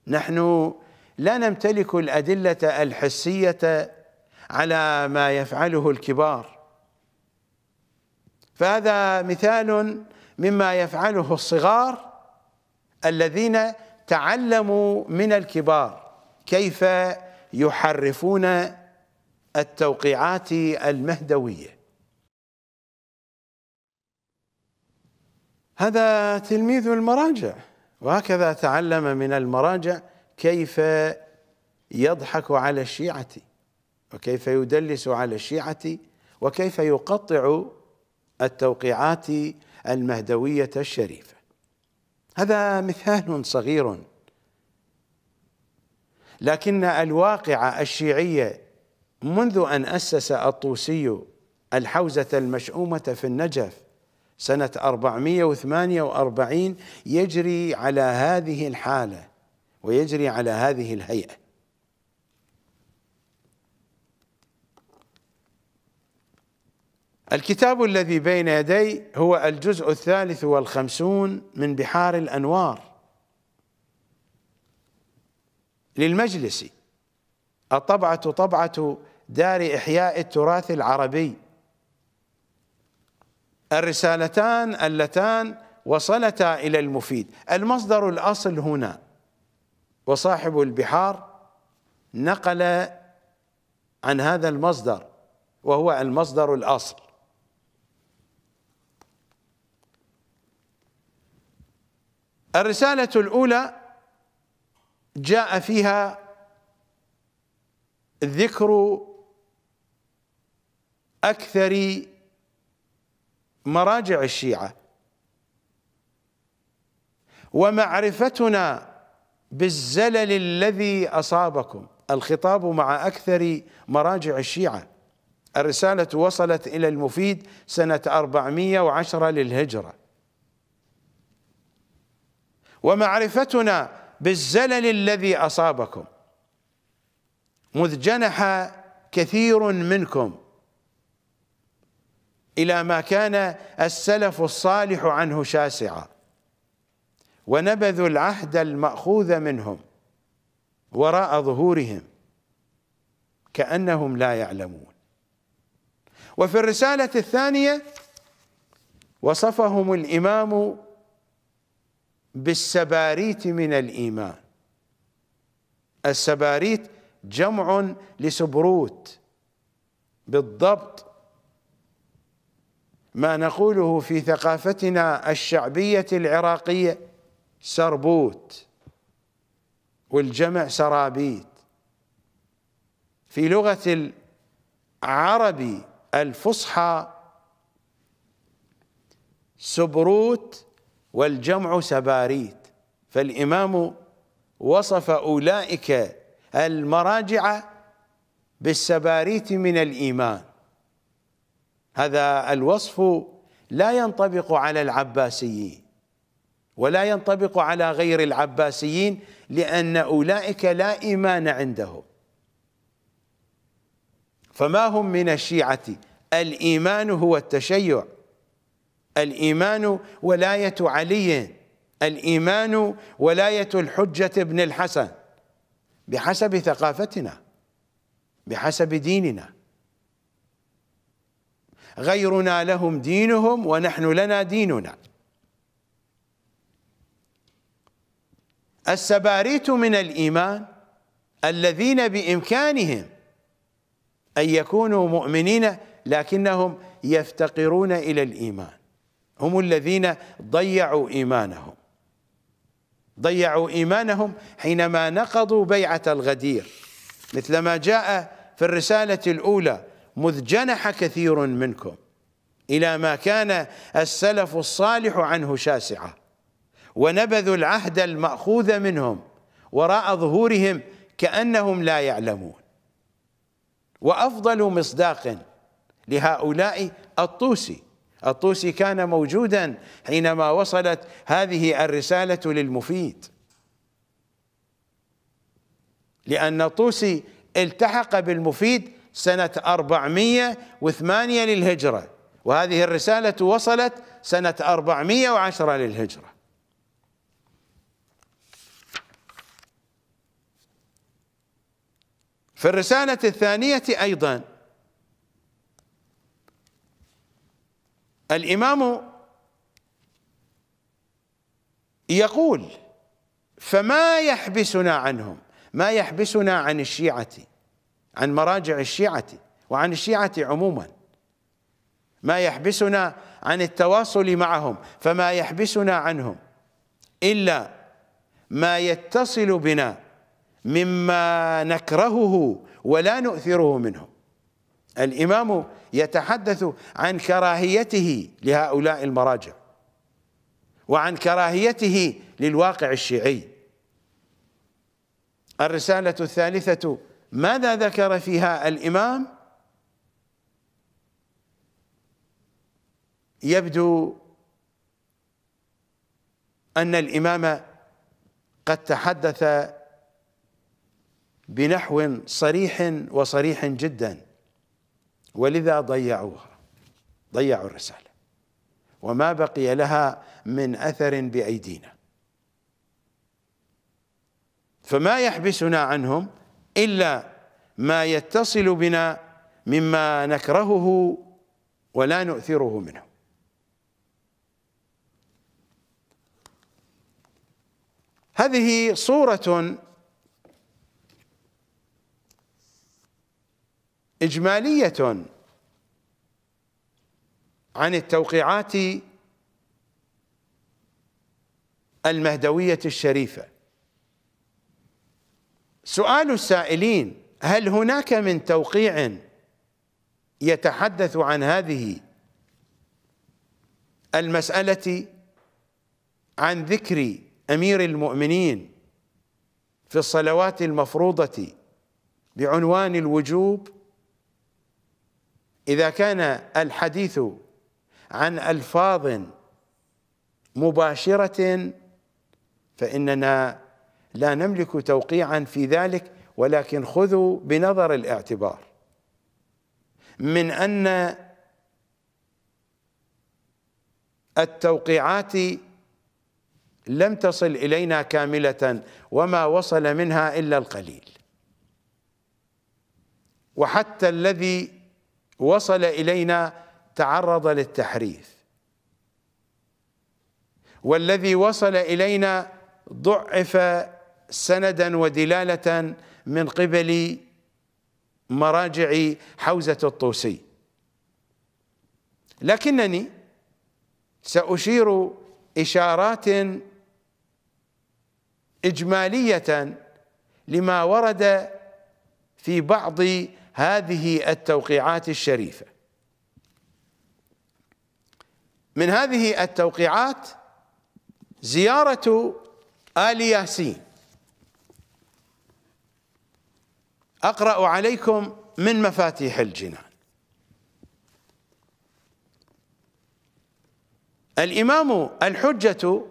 نحن لا نمتلك الأدلة الحسية على ما يفعله الكبار فهذا مثال مما يفعله الصغار الذين تعلموا من الكبار كيف يحرفون التوقيعات المهدويه هذا تلميذ المراجع وهكذا تعلم من المراجع كيف يضحك على الشيعة وكيف يدلس على الشيعة وكيف يقطع التوقيعات المهدوية الشريفة هذا مثال صغير لكن الواقع الشيعية منذ أن أسس الطوسي الحوزة المشؤومة في النجف سنة 448 يجري على هذه الحالة ويجري على هذه الهيئة الكتاب الذي بين يدي هو الجزء الثالث والخمسون من بحار الأنوار للمجلس الطبعة طبعة دار إحياء التراث العربي الرسالتان اللتان وصلتا الى المفيد المصدر الاصل هنا وصاحب البحار نقل عن هذا المصدر وهو المصدر الاصل الرساله الاولى جاء فيها ذكر اكثر مراجع الشيعة ومعرفتنا بالزلل الذي أصابكم الخطاب مع أكثر مراجع الشيعة الرسالة وصلت إلى المفيد سنة 410 للهجرة ومعرفتنا بالزلل الذي أصابكم مذ جنح كثير منكم إلى ما كان السلف الصالح عنه شاسعا ونبذوا العهد المأخوذ منهم وراء ظهورهم كأنهم لا يعلمون وفي الرسالة الثانية وصفهم الإمام بالسباريت من الإيمان السباريت جمع لسبروت بالضبط ما نقوله في ثقافتنا الشعبية العراقية سربوت والجمع سرابيت في لغة العربي الفصحى سبروت والجمع سباريت فالإمام وصف أولئك المراجع بالسباريت من الإيمان هذا الوصف لا ينطبق على العباسيين ولا ينطبق على غير العباسيين لأن أولئك لا إيمان عندهم فما هم من الشيعة الإيمان هو التشيع الإيمان ولاية علي الإيمان ولاية الحجة ابن الحسن بحسب ثقافتنا بحسب ديننا غيرنا لهم دينهم ونحن لنا ديننا السباريت من الإيمان الذين بإمكانهم أن يكونوا مؤمنين لكنهم يفتقرون إلى الإيمان هم الذين ضيعوا إيمانهم ضيعوا إيمانهم حينما نقضوا بيعة الغدير مثلما جاء في الرسالة الأولى مذ جنح كثير منكم إلى ما كان السلف الصالح عنه شاسعة ونبذوا العهد المأخوذ منهم وراء ظهورهم كأنهم لا يعلمون وأفضل مصداق لهؤلاء الطوسي الطوسي كان موجودا حينما وصلت هذه الرسالة للمفيد لأن الطوسي التحق بالمفيد سنة 408 للهجرة وهذه الرسالة وصلت سنة 410 للهجرة في الرسالة الثانية أيضا الإمام يقول فما يحبسنا عنهم ما يحبسنا عن الشيعة عن مراجع الشيعة وعن الشيعة عموما ما يحبسنا عن التواصل معهم فما يحبسنا عنهم إلا ما يتصل بنا مما نكرهه ولا نؤثره منهم الإمام يتحدث عن كراهيته لهؤلاء المراجع وعن كراهيته للواقع الشيعي الرسالة الثالثة ماذا ذكر فيها الامام يبدو ان الامام قد تحدث بنحو صريح وصريح جدا ولذا ضيعوها ضيعوا الرساله وما بقي لها من اثر بايدينا فما يحبسنا عنهم إلا ما يتصل بنا مما نكرهه ولا نؤثره منه هذه صورة إجمالية عن التوقيعات المهدوية الشريفة سؤال السائلين هل هناك من توقيع يتحدث عن هذه المسألة عن ذكر أمير المؤمنين في الصلوات المفروضة بعنوان الوجوب إذا كان الحديث عن ألفاظ مباشرة فإننا لا نملك توقيعا في ذلك ولكن خذوا بنظر الاعتبار من ان التوقيعات لم تصل الينا كامله وما وصل منها الا القليل وحتى الذي وصل الينا تعرض للتحريف والذي وصل الينا ضعف سندا ودلالة من قبل مراجع حوزة الطوسي لكنني سأشير إشارات إجمالية لما ورد في بعض هذه التوقيعات الشريفة من هذه التوقيعات زيارة آل ياسين أقرأ عليكم من مفاتيح الجنان الإمام الحجة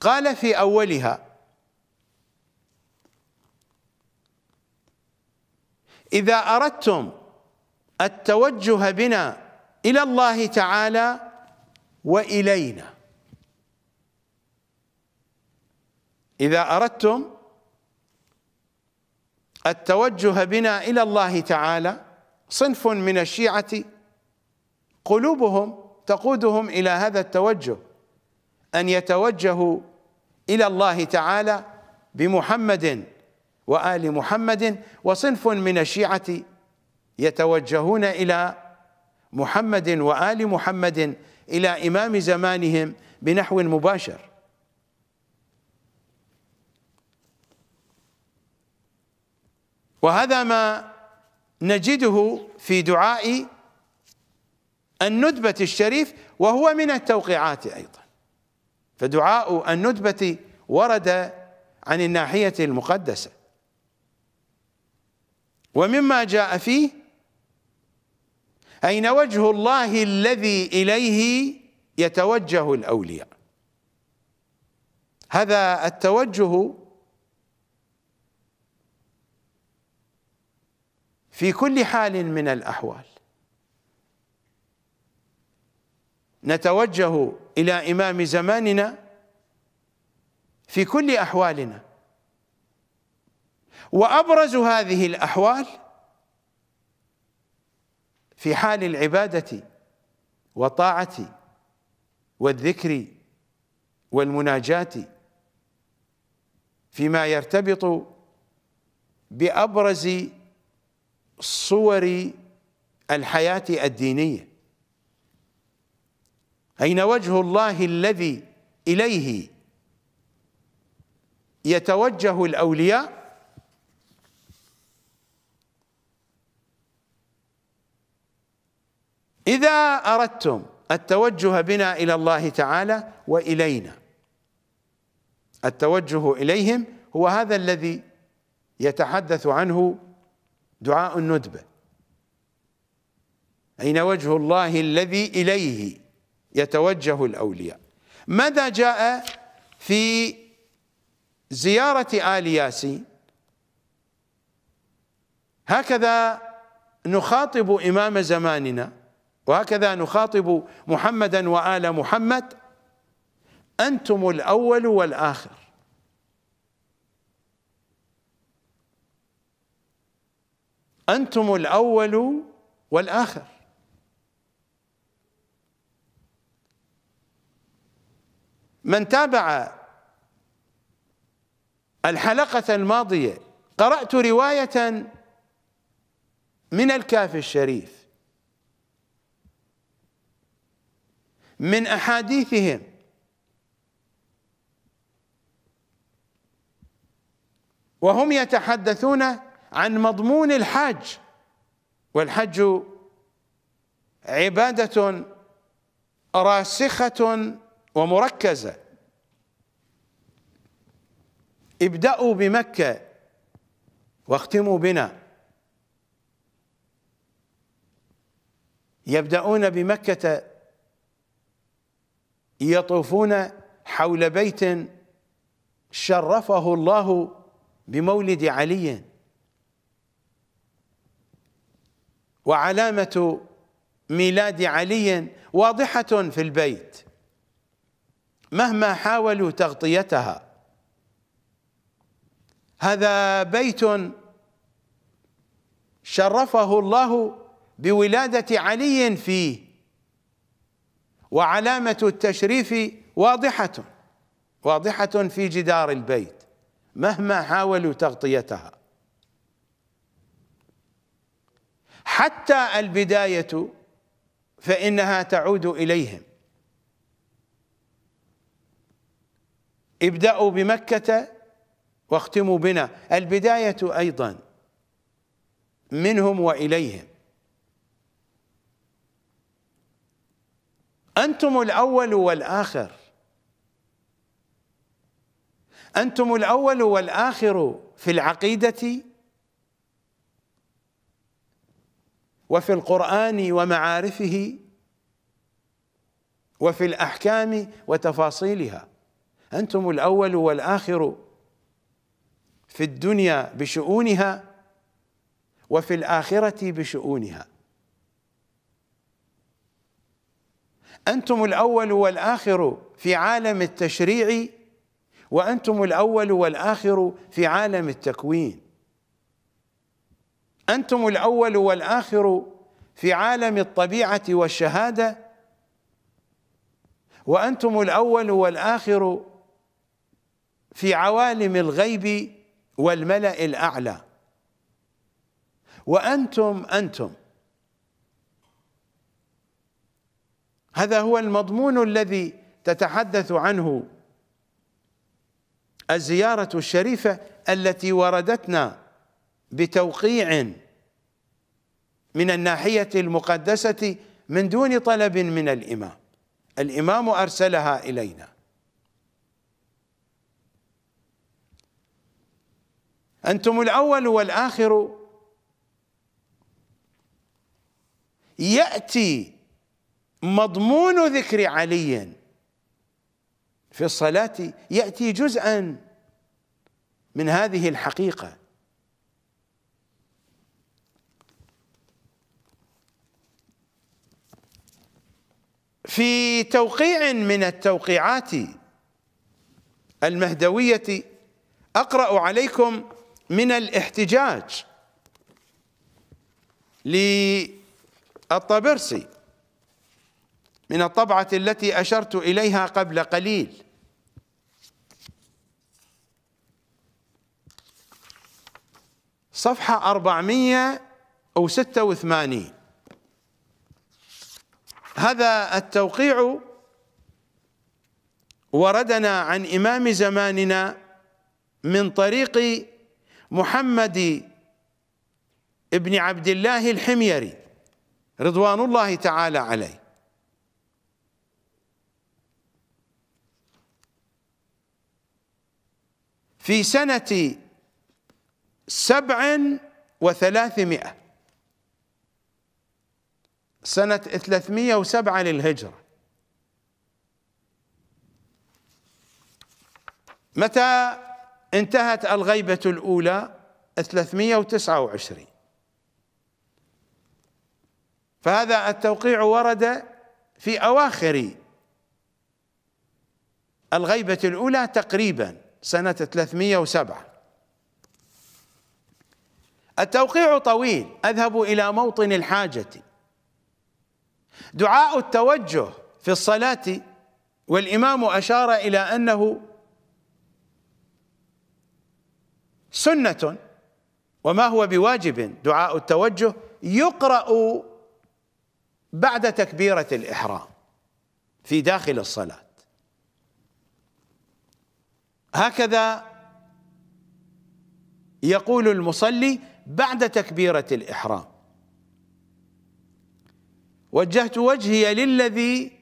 قال في أولها إذا أردتم التوجه بنا إلى الله تعالى وإلينا إذا أردتم التوجه بنا الى الله تعالى صنف من الشيعه قلوبهم تقودهم الى هذا التوجه ان يتوجهوا الى الله تعالى بمحمد وال محمد وصنف من الشيعه يتوجهون الى محمد وال محمد الى امام زمانهم بنحو مباشر وهذا ما نجده في دعاء الندبة الشريف وهو من التوقيعات أيضا فدعاء الندبة ورد عن الناحية المقدسة ومما جاء فيه أين وجه الله الذي إليه يتوجه الأولياء هذا التوجه في كل حال من الأحوال نتوجه إلى إمام زماننا في كل أحوالنا وأبرز هذه الأحوال في حال العبادة والطاعة والذكر والمناجاة فيما يرتبط بأبرز صور الحياة الدينية أين وجه الله الذي إليه يتوجه الأولياء إذا أردتم التوجه بنا إلى الله تعالى وإلينا التوجه إليهم هو هذا الذي يتحدث عنه دعاء الندبة أين وجه الله الذي إليه يتوجه الأولياء ماذا جاء في زيارة آل ياسين هكذا نخاطب إمام زماننا وهكذا نخاطب محمدا وآل محمد أنتم الأول والآخر أنتم الأول والآخر من تابع الحلقة الماضية قرأت رواية من الكافي الشريف من أحاديثهم وهم يتحدثون عن مضمون الحج والحج عبادة راسخة ومركزة ابدأوا بمكة واختموا بنا يبدأون بمكة يطوفون حول بيت شرفه الله بمولد علي وعلامة ميلاد علي واضحة في البيت مهما حاولوا تغطيتها هذا بيت شرفه الله بولادة علي فيه وعلامة التشريف واضحة واضحة في جدار البيت مهما حاولوا تغطيتها حتى البداية فإنها تعود إليهم ابدأوا بمكة واختموا بنا البداية أيضا منهم وإليهم أنتم الأول والآخر أنتم الأول والآخر في العقيدة وفي القرآن ومعارفه وفي الأحكام وتفاصيلها أنتم الأول والآخر في الدنيا بشؤونها وفي الآخرة بشؤونها أنتم الأول والآخر في عالم التشريع وأنتم الأول والآخر في عالم التكوين أنتم الأول والآخر في عالم الطبيعة والشهادة وأنتم الأول والآخر في عوالم الغيب والملأ الأعلى وأنتم أنتم هذا هو المضمون الذي تتحدث عنه الزيارة الشريفة التي وردتنا بتوقيع من الناحية المقدسة من دون طلب من الإمام الإمام أرسلها إلينا أنتم الأول والآخر يأتي مضمون ذكر علي في الصلاة يأتي جزءا من هذه الحقيقة في توقيع من التوقيعات المهدوية أقرأ عليكم من الاحتجاج للطبرسي من الطبعة التي أشرت إليها قبل قليل صفحة 486 أو هذا التوقيع وردنا عن إمام زماننا من طريق محمد ابن عبد الله الحميري رضوان الله تعالى عليه في سنة سبع وثلاثمائة سنة 307 للهجرة متى انتهت الغيبة الأولى 329 فهذا التوقيع ورد في أواخر الغيبة الأولى تقريبا سنة 307 التوقيع طويل أذهب إلى موطن الحاجة دعاء التوجه في الصلاة والإمام أشار إلى أنه سنة وما هو بواجب دعاء التوجه يقرأ بعد تكبيرة الإحرام في داخل الصلاة هكذا يقول المصلي بعد تكبيرة الإحرام وجهت وجهي للذي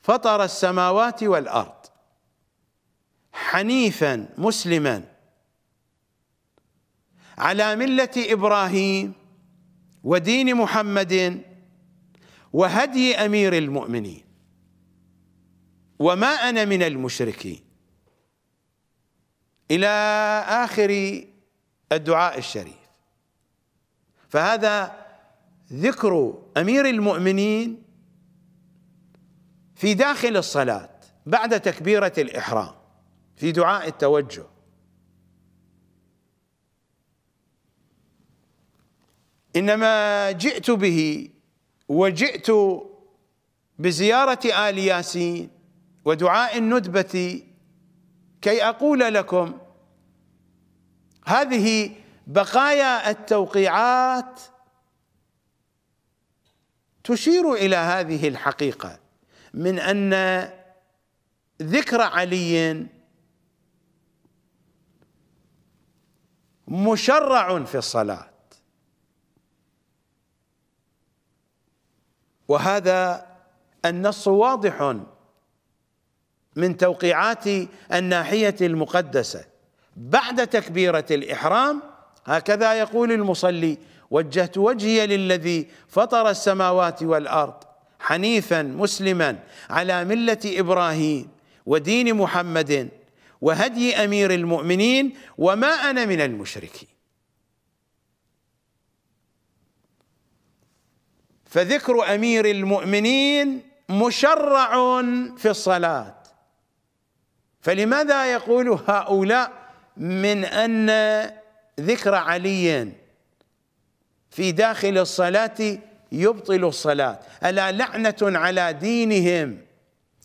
فطر السماوات والارض حنيفا مسلما على مله ابراهيم ودين محمد وهدي امير المؤمنين وما انا من المشركين الى اخر الدعاء الشريف فهذا ذكر امير المؤمنين في داخل الصلاه بعد تكبيره الاحرام في دعاء التوجه انما جئت به وجئت بزياره ال ياسين ودعاء الندبه كي اقول لكم هذه بقايا التوقيعات تشير الى هذه الحقيقه من ان ذكر علي مشرع في الصلاه وهذا النص واضح من توقيعات الناحيه المقدسه بعد تكبيره الاحرام هكذا يقول المصلي وجهت وجهي للذي فطر السماوات والارض حنيفا مسلما على مله ابراهيم ودين محمد وهدي امير المؤمنين وما انا من المشركين فذكر امير المؤمنين مشرع في الصلاه فلماذا يقول هؤلاء من ان ذكر علي في داخل الصلاة يبطل الصلاة ألا لعنة على دينهم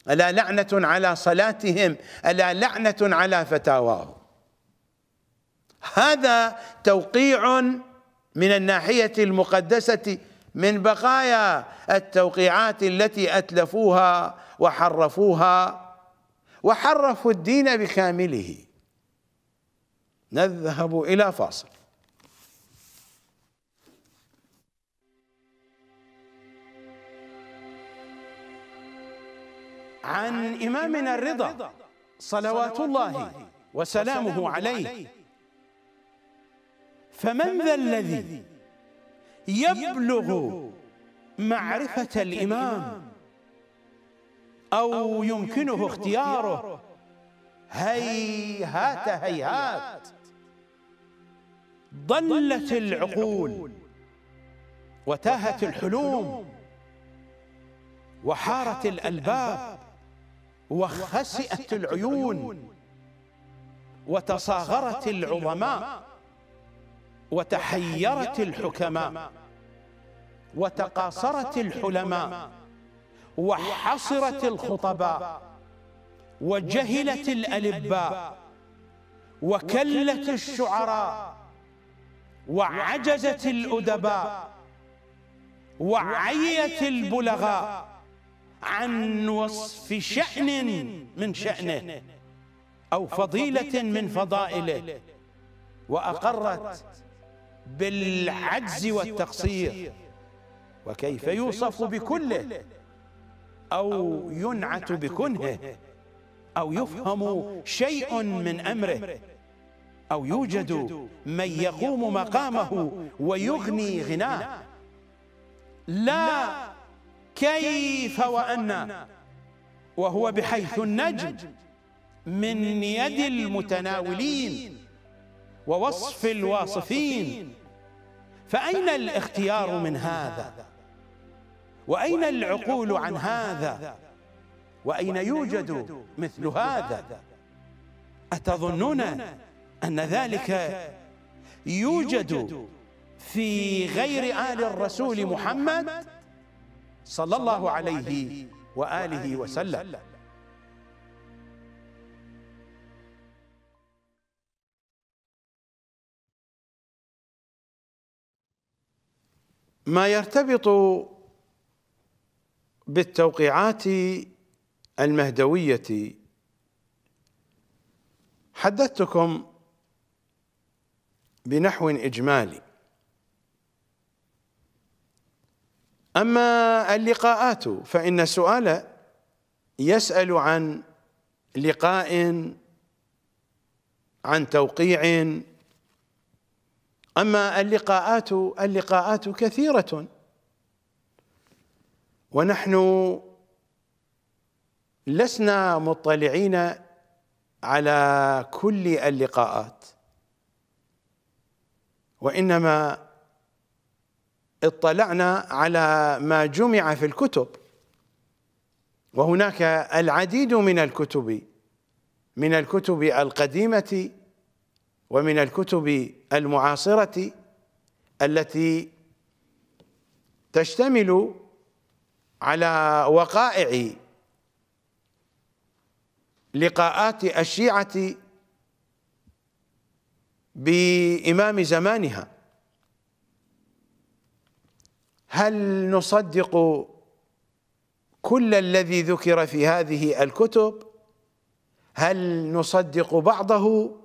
ألا لعنة على صلاتهم ألا لعنة على فتاواهم هذا توقيع من الناحية المقدسة من بقايا التوقيعات التي أتلفوها وحرفوها وحرفوا الدين بكامله نذهب إلى فاصل عن إمامنا الرضا صلوات الله وسلامه عليه فمن ذا الذي يبلغ معرفة الإمام أو يمكنه اختياره هيهات هيهات ضلت العقول وتاهت الحلوم وحارت الألباب وخسئت العيون وتصاغرت العظماء وتحيرت الحكماء وتقاصرت الحلماء وحصرت الخطباء وجهلت الألباء وكلت الشعراء وعجزت الأدباء وعيت البلغاء عن وصف شأن من شأنه أو فضيلة من فضائله وأقرت بالعجز والتقصير وكيف يوصف بكله أو ينعت بكنهه أو يفهم شيء من أمره أو يوجد من يقوم مقامه ويغني غناه لا كيف وأن وهو بحيث النجم من يد المتناولين ووصف الواصفين فأين الاختيار من هذا وأين العقول عن هذا وأين يوجد مثل هذا أتظنون أن ذلك يوجد في غير آل الرسول محمد صلى الله عليه وآله وسلم ما يرتبط بالتوقيعات المهدوية حدثتكم بنحو إجمالي أما اللقاءات فإن السؤال يسأل عن لقاء عن توقيع أما اللقاءات اللقاءات كثيرة ونحن لسنا مطلعين على كل اللقاءات وإنما اطلعنا على ما جمع في الكتب وهناك العديد من الكتب من الكتب القديمة ومن الكتب المعاصرة التي تشتمل على وقائع لقاءات الشيعة بإمام زمانها هل نصدق كل الذي ذكر في هذه الكتب هل نصدق بعضه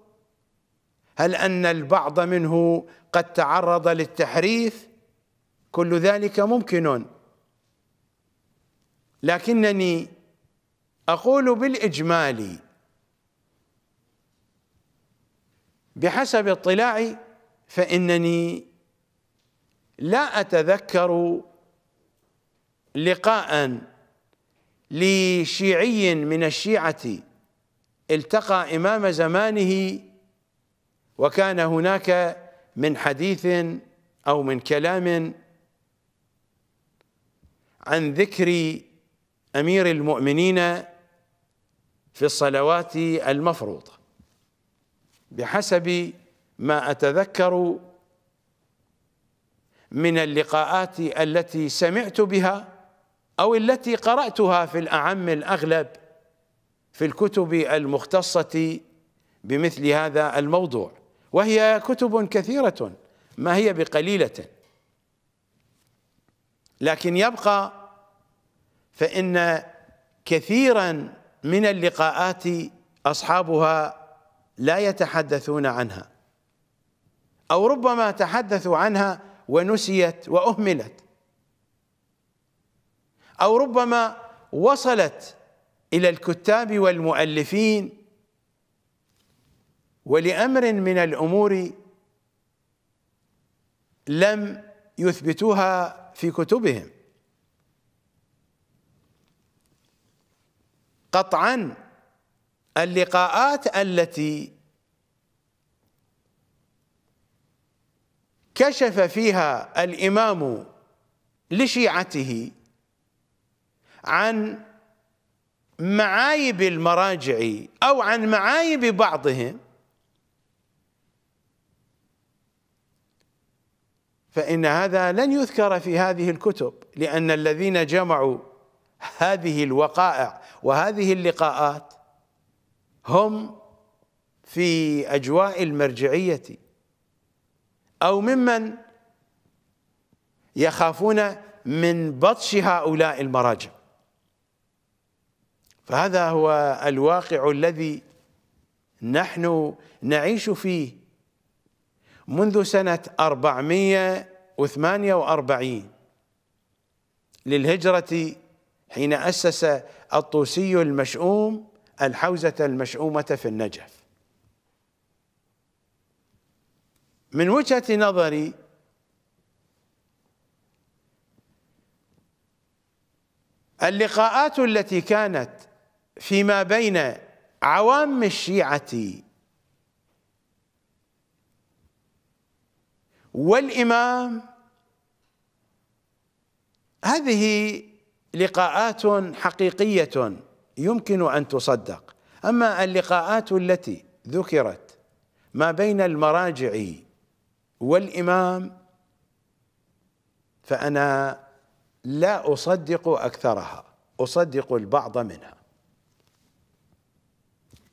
هل ان البعض منه قد تعرض للتحريف كل ذلك ممكن لكنني اقول بالاجمال بحسب اطلاعي فانني لا أتذكر لقاء لشيعي من الشيعة التقى إمام زمانه وكان هناك من حديث أو من كلام عن ذكر أمير المؤمنين في الصلوات المفروضة بحسب ما أتذكر من اللقاءات التي سمعت بها أو التي قرأتها في الأعم الأغلب في الكتب المختصة بمثل هذا الموضوع وهي كتب كثيرة ما هي بقليلة لكن يبقى فإن كثيرا من اللقاءات أصحابها لا يتحدثون عنها أو ربما تحدثوا عنها ونسيت واهملت او ربما وصلت الى الكتاب والمؤلفين ولامر من الامور لم يثبتوها في كتبهم قطعا اللقاءات التي كشف فيها الامام لشيعته عن معايب المراجع او عن معايب بعضهم فان هذا لن يذكر في هذه الكتب لان الذين جمعوا هذه الوقائع وهذه اللقاءات هم في اجواء المرجعيه أو ممن يخافون من بطش هؤلاء المراجع فهذا هو الواقع الذي نحن نعيش فيه منذ سنة 448 للهجرة حين أسس الطوسي المشؤوم الحوزة المشؤومة في النجف من وجهة نظري اللقاءات التي كانت فيما بين عوام الشيعة والإمام هذه لقاءات حقيقية يمكن أن تصدق أما اللقاءات التي ذكرت ما بين المراجع والإمام فأنا لا أصدق أكثرها أصدق البعض منها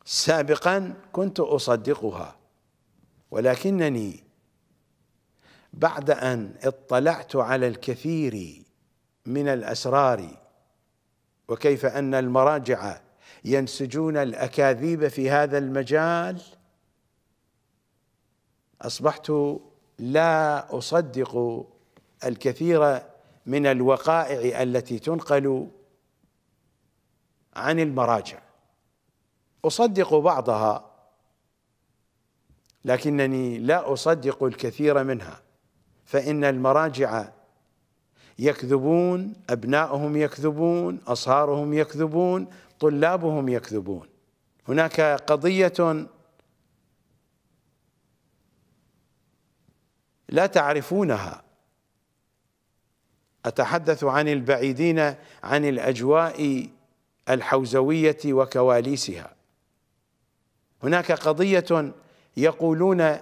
سابقا كنت أصدقها ولكنني بعد أن اطلعت على الكثير من الأسرار وكيف أن المراجع ينسجون الأكاذيب في هذا المجال أصبحت لا أصدق الكثير من الوقائع التي تنقل عن المراجع أصدق بعضها لكنني لا أصدق الكثير منها فإن المراجع يكذبون أبنائهم يكذبون أصهارهم يكذبون طلابهم يكذبون هناك قضية لا تعرفونها أتحدث عن البعيدين عن الأجواء الحوزوية وكواليسها هناك قضية يقولون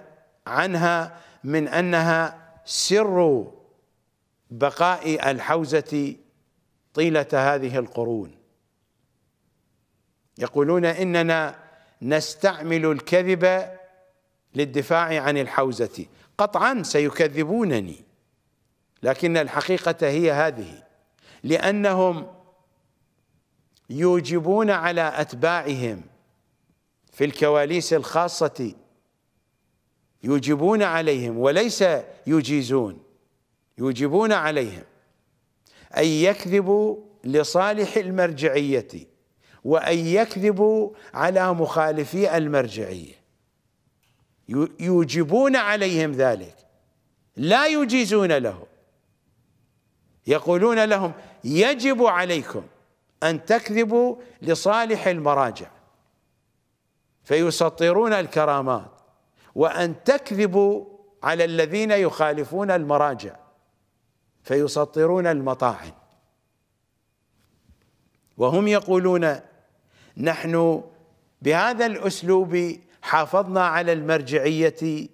عنها من أنها سر بقاء الحوزة طيلة هذه القرون يقولون إننا نستعمل الكذب للدفاع عن الحوزة قطعا سيكذبونني لكن الحقيقة هي هذه لأنهم يوجبون على أتباعهم في الكواليس الخاصة يوجبون عليهم وليس يجيزون يوجبون عليهم أن يكذبوا لصالح المرجعية وأن يكذبوا على مخالفي المرجعية يوجبون عليهم ذلك لا يجيزون له يقولون لهم يجب عليكم أن تكذبوا لصالح المراجع فيسطرون الكرامات وأن تكذبوا على الذين يخالفون المراجع فيسطرون المطاعن وهم يقولون نحن بهذا الأسلوب حافظنا على المرجعية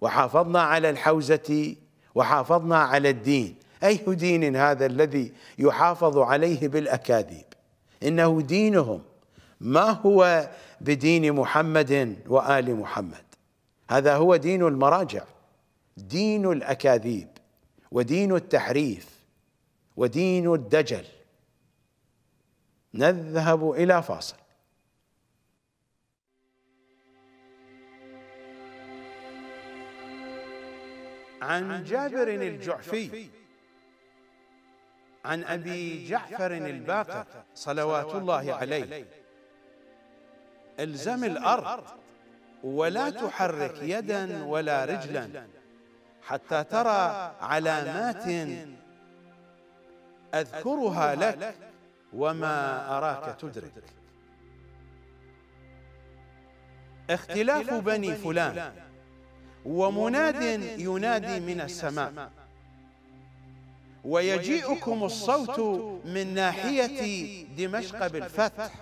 وحافظنا على الحوزة وحافظنا على الدين أي دين هذا الذي يحافظ عليه بالأكاذيب إنه دينهم ما هو بدين محمد وآل محمد هذا هو دين المراجع دين الأكاذيب ودين التحريف ودين الدجل نذهب إلى فاصل عن جابر الجعفي عن أبي جعفر الباقر صلوات الله عليه الزم الأرض ولا تحرك يدا ولا رجلا حتى ترى علامات أذكرها لك وما أراك تدرك اختلاف بني فلان ومناد ينادي من السماء ويجيئكم الصوت من ناحية دمشق بالفتح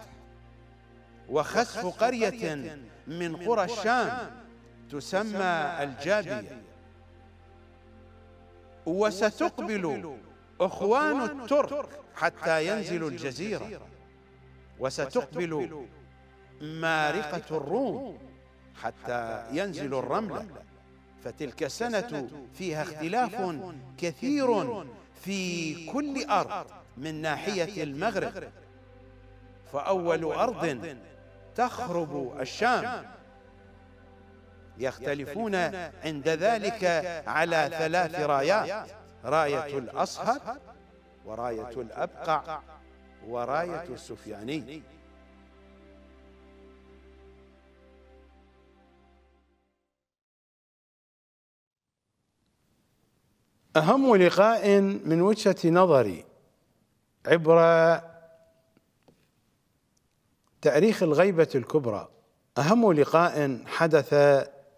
وخسف قرية من قرى الشام تسمى الجابية وستقبل أخوان الترك حتى ينزلوا الجزيرة وستقبل مارقة الروم حتى ينزل الرملة فتلك السنة فيها اختلاف كثير في كل أرض من ناحية المغرب فأول أرض تخرب الشام يختلفون عند ذلك على ثلاث رايات راية الأصهب وراية الأبقع وراية السفياني أهم لقاء من وجهة نظري عبر تاريخ الغيبة الكبرى أهم لقاء حدث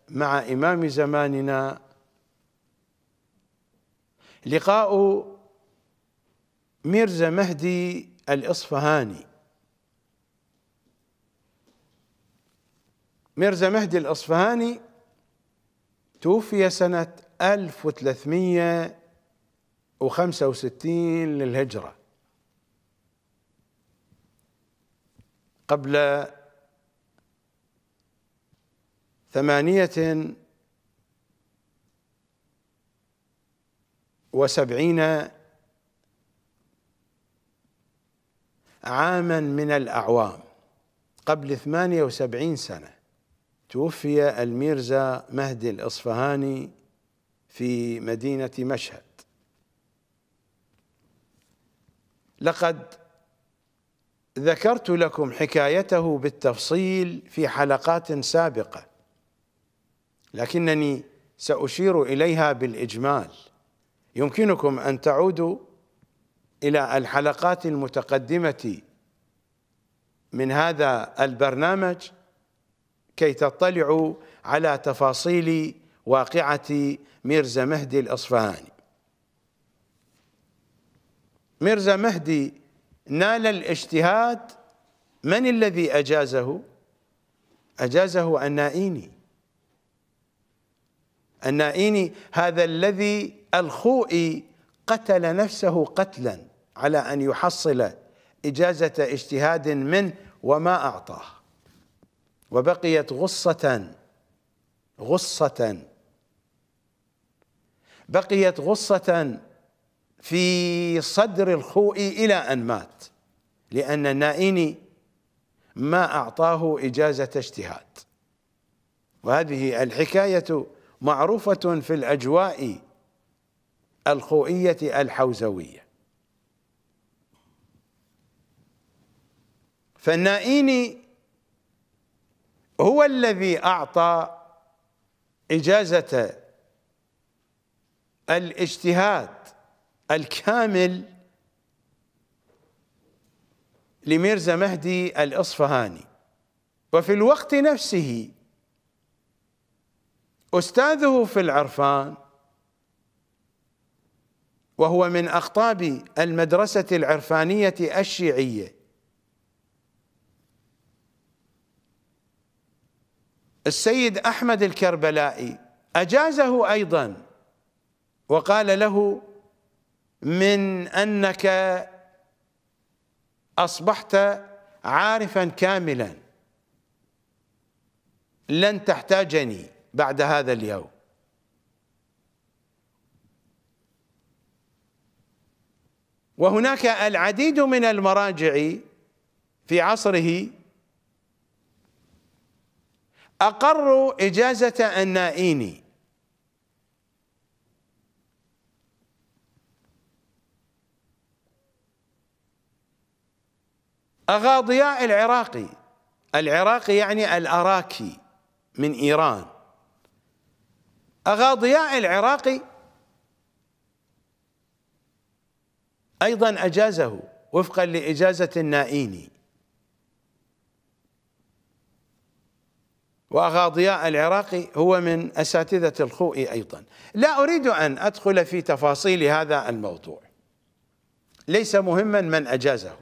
مع إمام زماننا لقاء ميرزا مهدي الإصفهاني ميرزا مهدي الإصفهاني توفي سنة 1365 للهجرة قبل ثمانية وسبعين عاما من الأعوام قبل ثمانية وسبعين سنة توفي الميرزا مهدي الإصفهاني في مدينة مشهد لقد ذكرت لكم حكايته بالتفصيل في حلقات سابقة لكنني سأشير إليها بالإجمال يمكنكم أن تعودوا إلى الحلقات المتقدمة من هذا البرنامج كي تطلعوا على تفاصيل واقعة ميرزا مهدي الأصفهاني ميرزا مهدي نال الاجتهاد من الذي أجازه؟ أجازه النائيني النائيني هذا الذي الخوئي قتل نفسه قتلا على أن يحصل إجازة اجتهاد منه وما أعطاه وبقيت غصة غصة بقيت غصة في صدر الخوء إلى أن مات لأن النائني ما أعطاه إجازة اجتهاد وهذه الحكاية معروفة في الأجواء الخوئية الحوزوية فالنائيني هو الذي أعطى إجازة الاجتهاد الكامل لميرزا مهدي الاصفهاني وفي الوقت نفسه استاذه في العرفان وهو من اقطاب المدرسه العرفانيه الشيعيه السيد احمد الكربلائي اجازه ايضا وقال له من أنك أصبحت عارفا كاملا لن تحتاجني بعد هذا اليوم وهناك العديد من المراجع في عصره أقروا إجازة النائيني أغا ضياء العراقي العراقي يعني الأراكي من إيران أغا ضياء العراقي أيضا أجازه وفقا لإجازة النائيني وأغا ضياء العراقي هو من أساتذة الخوئي أيضا لا أريد أن أدخل في تفاصيل هذا الموضوع ليس مهما من أجازه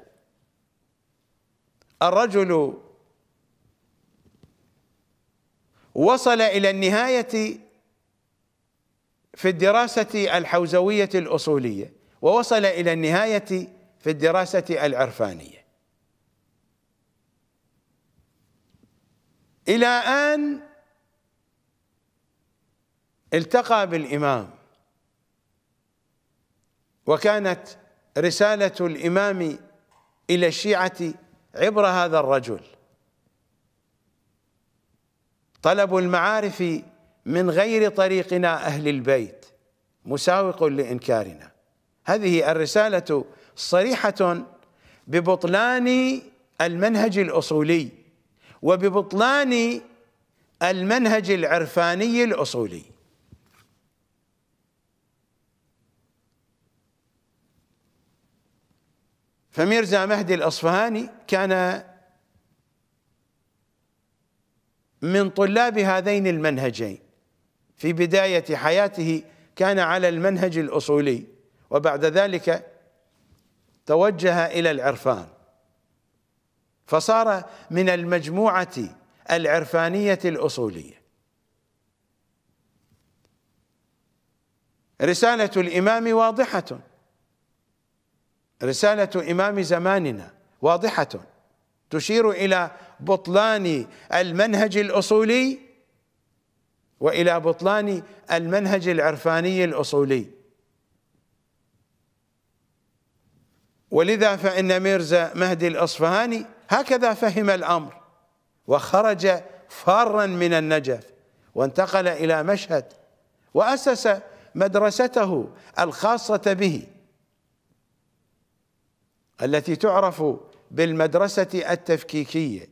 الرجل وصل إلى النهاية في الدراسة الحوزوية الأصولية ووصل إلى النهاية في الدراسة العرفانية إلى أن التقى بالإمام وكانت رسالة الإمام إلى الشيعة عبر هذا الرجل طلب المعارف من غير طريقنا أهل البيت مساوق لإنكارنا هذه الرسالة صريحة ببطلان المنهج الأصولي وببطلان المنهج العرفاني الأصولي فميرزا مهدي الأصفهاني كان من طلاب هذين المنهجين في بداية حياته كان على المنهج الأصولي وبعد ذلك توجه إلى العرفان فصار من المجموعة العرفانية الأصولية رسالة الإمام واضحة رسالة إمام زماننا واضحة تشير إلى بطلان المنهج الأصولي وإلى بطلان المنهج العرفاني الأصولي ولذا فإن ميرزا مهدي الأصفهاني هكذا فهم الأمر وخرج فارا من النجف وانتقل إلى مشهد وأسس مدرسته الخاصة به التي تعرف بالمدرسة التفكيكية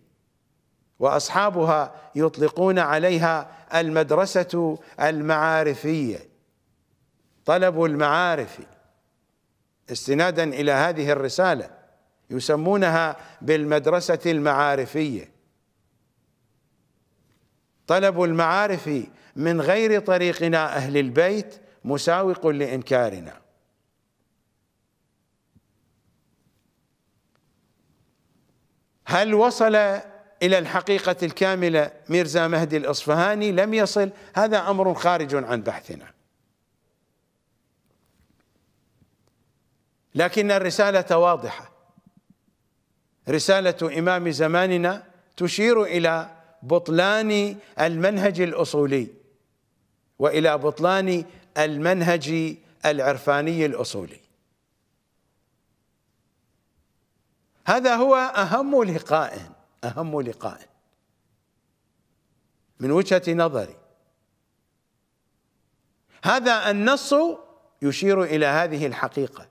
وأصحابها يطلقون عليها المدرسة المعارفية طلب المعارف استنادا إلى هذه الرسالة يسمونها بالمدرسة المعارفية طلب المعارف من غير طريقنا أهل البيت مساوق لإنكارنا هل وصل إلى الحقيقة الكاملة ميرزا مهدي الأصفهاني لم يصل هذا أمر خارج عن بحثنا لكن الرسالة واضحة رسالة إمام زماننا تشير إلى بطلان المنهج الأصولي وإلى بطلان المنهج العرفاني الأصولي هذا هو أهم لقاء أهم لقاء من وجهة نظري هذا النص يشير إلى هذه الحقيقة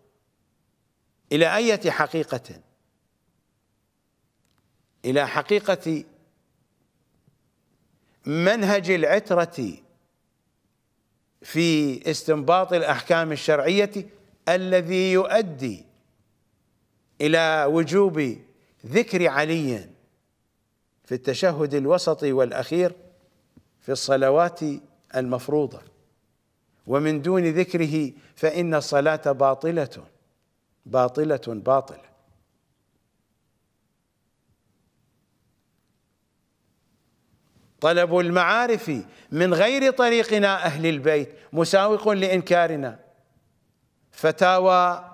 إلى أية حقيقة إلى حقيقة منهج العترة في استنباط الأحكام الشرعية الذي يؤدي إلى وجوب ذكر علي في التشهد الوسطي والأخير في الصلوات المفروضة ومن دون ذكره فإن الصلاة باطلة باطلة باطلة طلب المعارف من غير طريقنا أهل البيت مساوق لإنكارنا فتاوى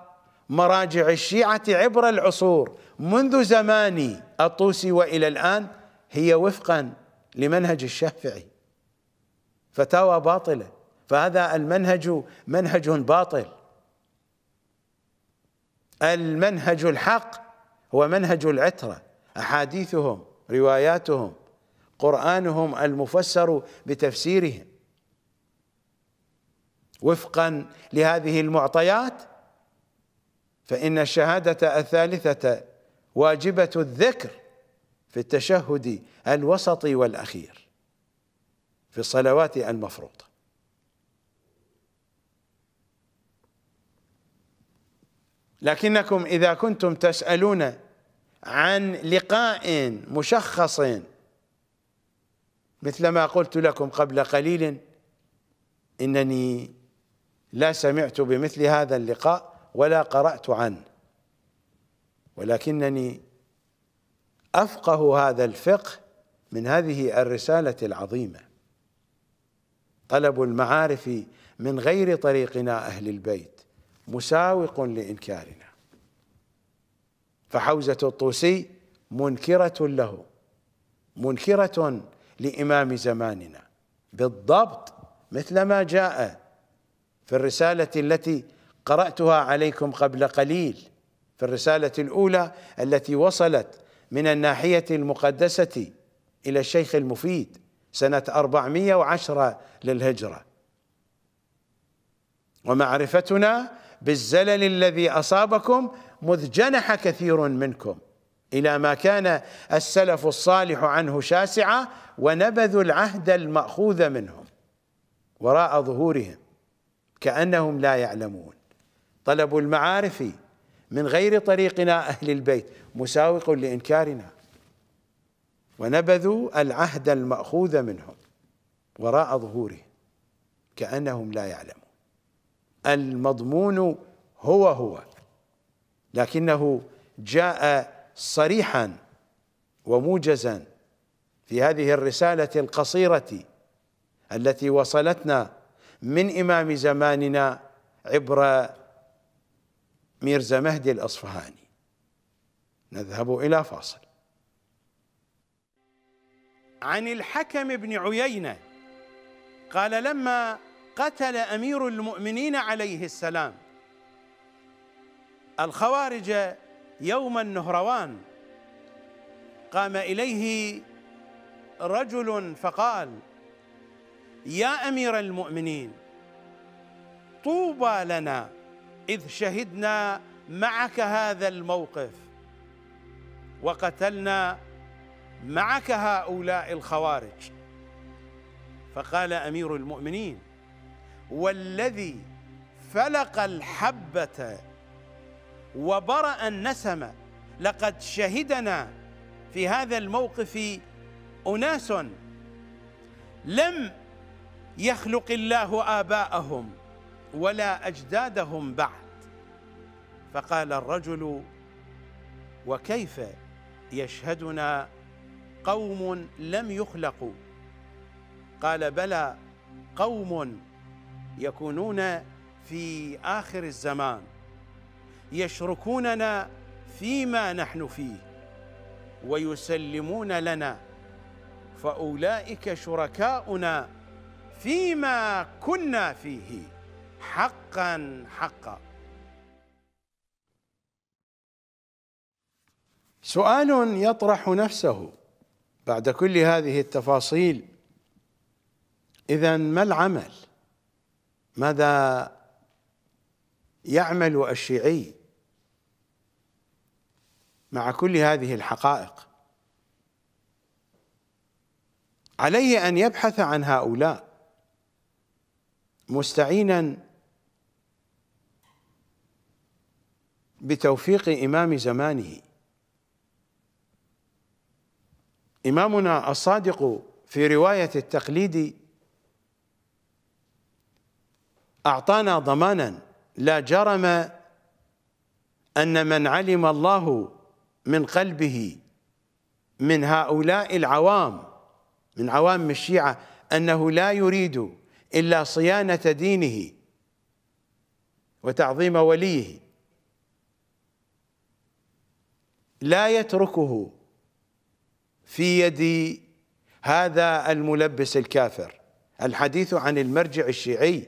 مراجع الشيعة عبر العصور منذ زمان الطوسي وإلى الآن هي وفقا لمنهج الشافعي فتاوى باطلة فهذا المنهج منهج باطل المنهج الحق هو منهج العترة أحاديثهم رواياتهم قرآنهم المفسر بتفسيرهم وفقا لهذه المعطيات فإن الشهادة الثالثة واجبة الذكر في التشهد الوسطي والأخير في الصلوات المفروضة لكنكم إذا كنتم تسألون عن لقاء مشخص مثل ما قلت لكم قبل قليل إنني لا سمعت بمثل هذا اللقاء ولا قرأت عنه ولكنني أفقه هذا الفقه من هذه الرسالة العظيمة طلب المعارف من غير طريقنا أهل البيت مساوق لإنكارنا فحوزة الطوسي منكرة له منكرة لإمام زماننا بالضبط مثل ما جاء في الرسالة التي قرأتها عليكم قبل قليل في الرسالة الأولى التي وصلت من الناحية المقدسة إلى الشيخ المفيد سنة 410 للهجرة ومعرفتنا بالزلل الذي أصابكم مذ جنح كثير منكم إلى ما كان السلف الصالح عنه شاسعة ونبذوا العهد المأخوذ منهم وراء ظهورهم كأنهم لا يعلمون طلب المعارف من غير طريقنا أهل البيت مساوق لإنكارنا ونبذوا العهد المأخوذ منهم وراء ظهورهم كأنهم لا يعلمون المضمون هو هو لكنه جاء صريحا وموجزا في هذه الرسالة القصيرة التي وصلتنا من إمام زماننا عبر ميرزا مهدي الأصفهاني نذهب إلى فاصل عن الحكم بن عيينة قال لما قتل أمير المؤمنين عليه السلام الخوارج يوم النهروان قام إليه رجل فقال يا أمير المؤمنين طوبى لنا إذ شهدنا معك هذا الموقف وقتلنا معك هؤلاء الخوارج فقال أمير المؤمنين والذي فلق الحبة وبرأ النسمة لقد شهدنا في هذا الموقف أناس لم يخلق الله آباءهم ولا أجدادهم بعد فقال الرجل وكيف يشهدنا قوم لم يخلقوا قال بلى قوم يكونون في اخر الزمان يشركوننا فيما نحن فيه ويسلمون لنا فاولئك شركاؤنا فيما كنا فيه حقا حقا سؤال يطرح نفسه بعد كل هذه التفاصيل اذا ما العمل ماذا يعمل الشيعي مع كل هذه الحقائق عليه ان يبحث عن هؤلاء مستعينا بتوفيق امام زمانه إمامنا الصادق في رواية التقليد أعطانا ضمانا لا جرم أن من علم الله من قلبه من هؤلاء العوام من عوام الشيعة أنه لا يريد إلا صيانة دينه وتعظيم وليه لا يتركه في يد هذا الملبس الكافر الحديث عن المرجع الشيعي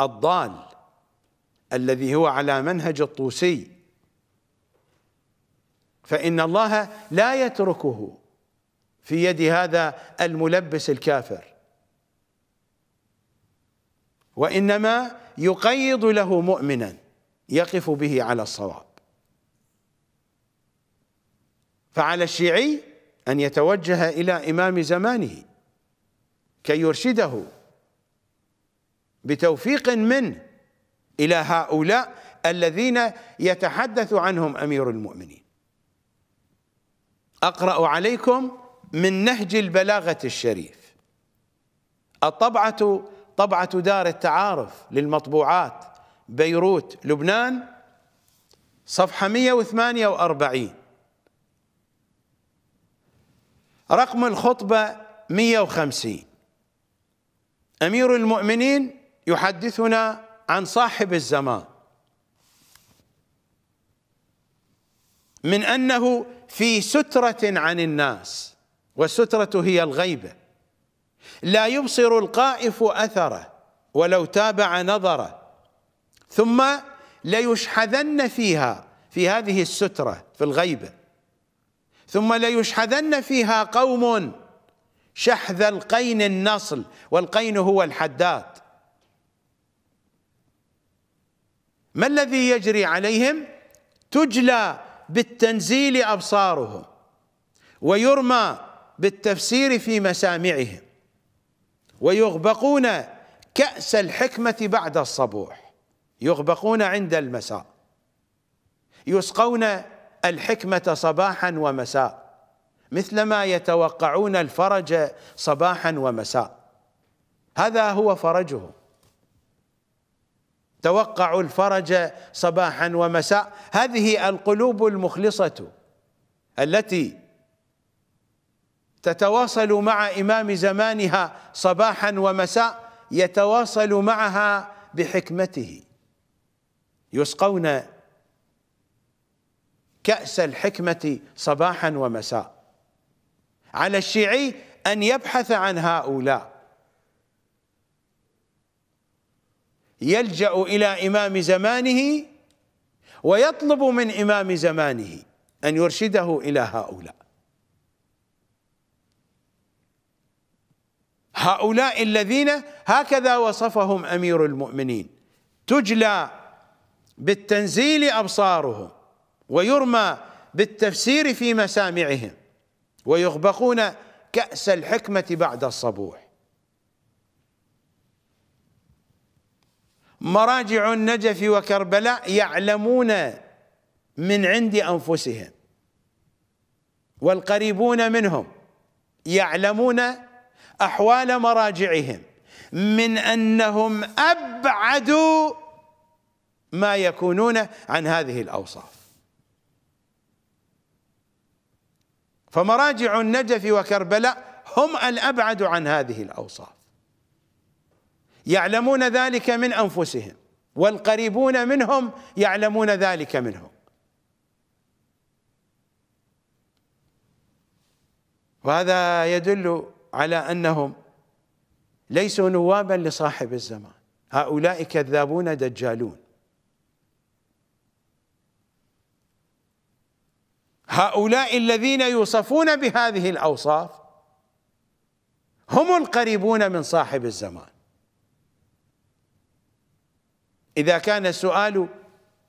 الضال الذي هو على منهج الطوسي فإن الله لا يتركه في يد هذا الملبس الكافر وإنما يقيض له مؤمنا يقف به على الصواب فعلى الشيعي أن يتوجه إلى إمام زمانه كي يرشده بتوفيق منه إلى هؤلاء الذين يتحدث عنهم أمير المؤمنين أقرأ عليكم من نهج البلاغة الشريف الطبعة طبعة دار التعارف للمطبوعات بيروت لبنان صفحة 148 رقم الخطبة 150 أمير المؤمنين يحدثنا عن صاحب الزمان من أنه في سترة عن الناس والسترة هي الغيبة لا يبصر القائف أثره ولو تابع نظره ثم ليشحذن فيها في هذه السترة في الغيبة ثم ليشحذن فيها قوم شحذ القين النصل والقين هو الحداد ما الذي يجري عليهم تجلى بالتنزيل أبصارهم ويرمى بالتفسير في مسامعهم ويغبقون كأس الحكمة بعد الصبوح يغبقون عند المساء يسقون الحكمة صباحا ومساء مثلما يتوقعون الفرج صباحا ومساء هذا هو فرجهم توقعوا الفرج صباحا ومساء هذه القلوب المخلصة التي تتواصل مع إمام زمانها صباحا ومساء يتواصل معها بحكمته يسقون كأس الحكمة صباحا ومساء على الشيعي أن يبحث عن هؤلاء يلجأ إلى إمام زمانه ويطلب من إمام زمانه أن يرشده إلى هؤلاء هؤلاء الذين هكذا وصفهم أمير المؤمنين تجلى بالتنزيل أبصارهم ويرمى بالتفسير في مسامعهم ويغبقون كأس الحكمة بعد الصبوح مراجع النجف وكربلاء يعلمون من عند أنفسهم والقريبون منهم يعلمون أحوال مراجعهم من أنهم أبعدوا ما يكونون عن هذه الأوصاف فمراجع النجف وكربلاء هم الابعد عن هذه الاوصاف يعلمون ذلك من انفسهم والقريبون منهم يعلمون ذلك منهم وهذا يدل على انهم ليسوا نوابا لصاحب الزمان هؤلاء كذابون دجالون هؤلاء الذين يوصفون بهذه الاوصاف هم القريبون من صاحب الزمان اذا كان السؤال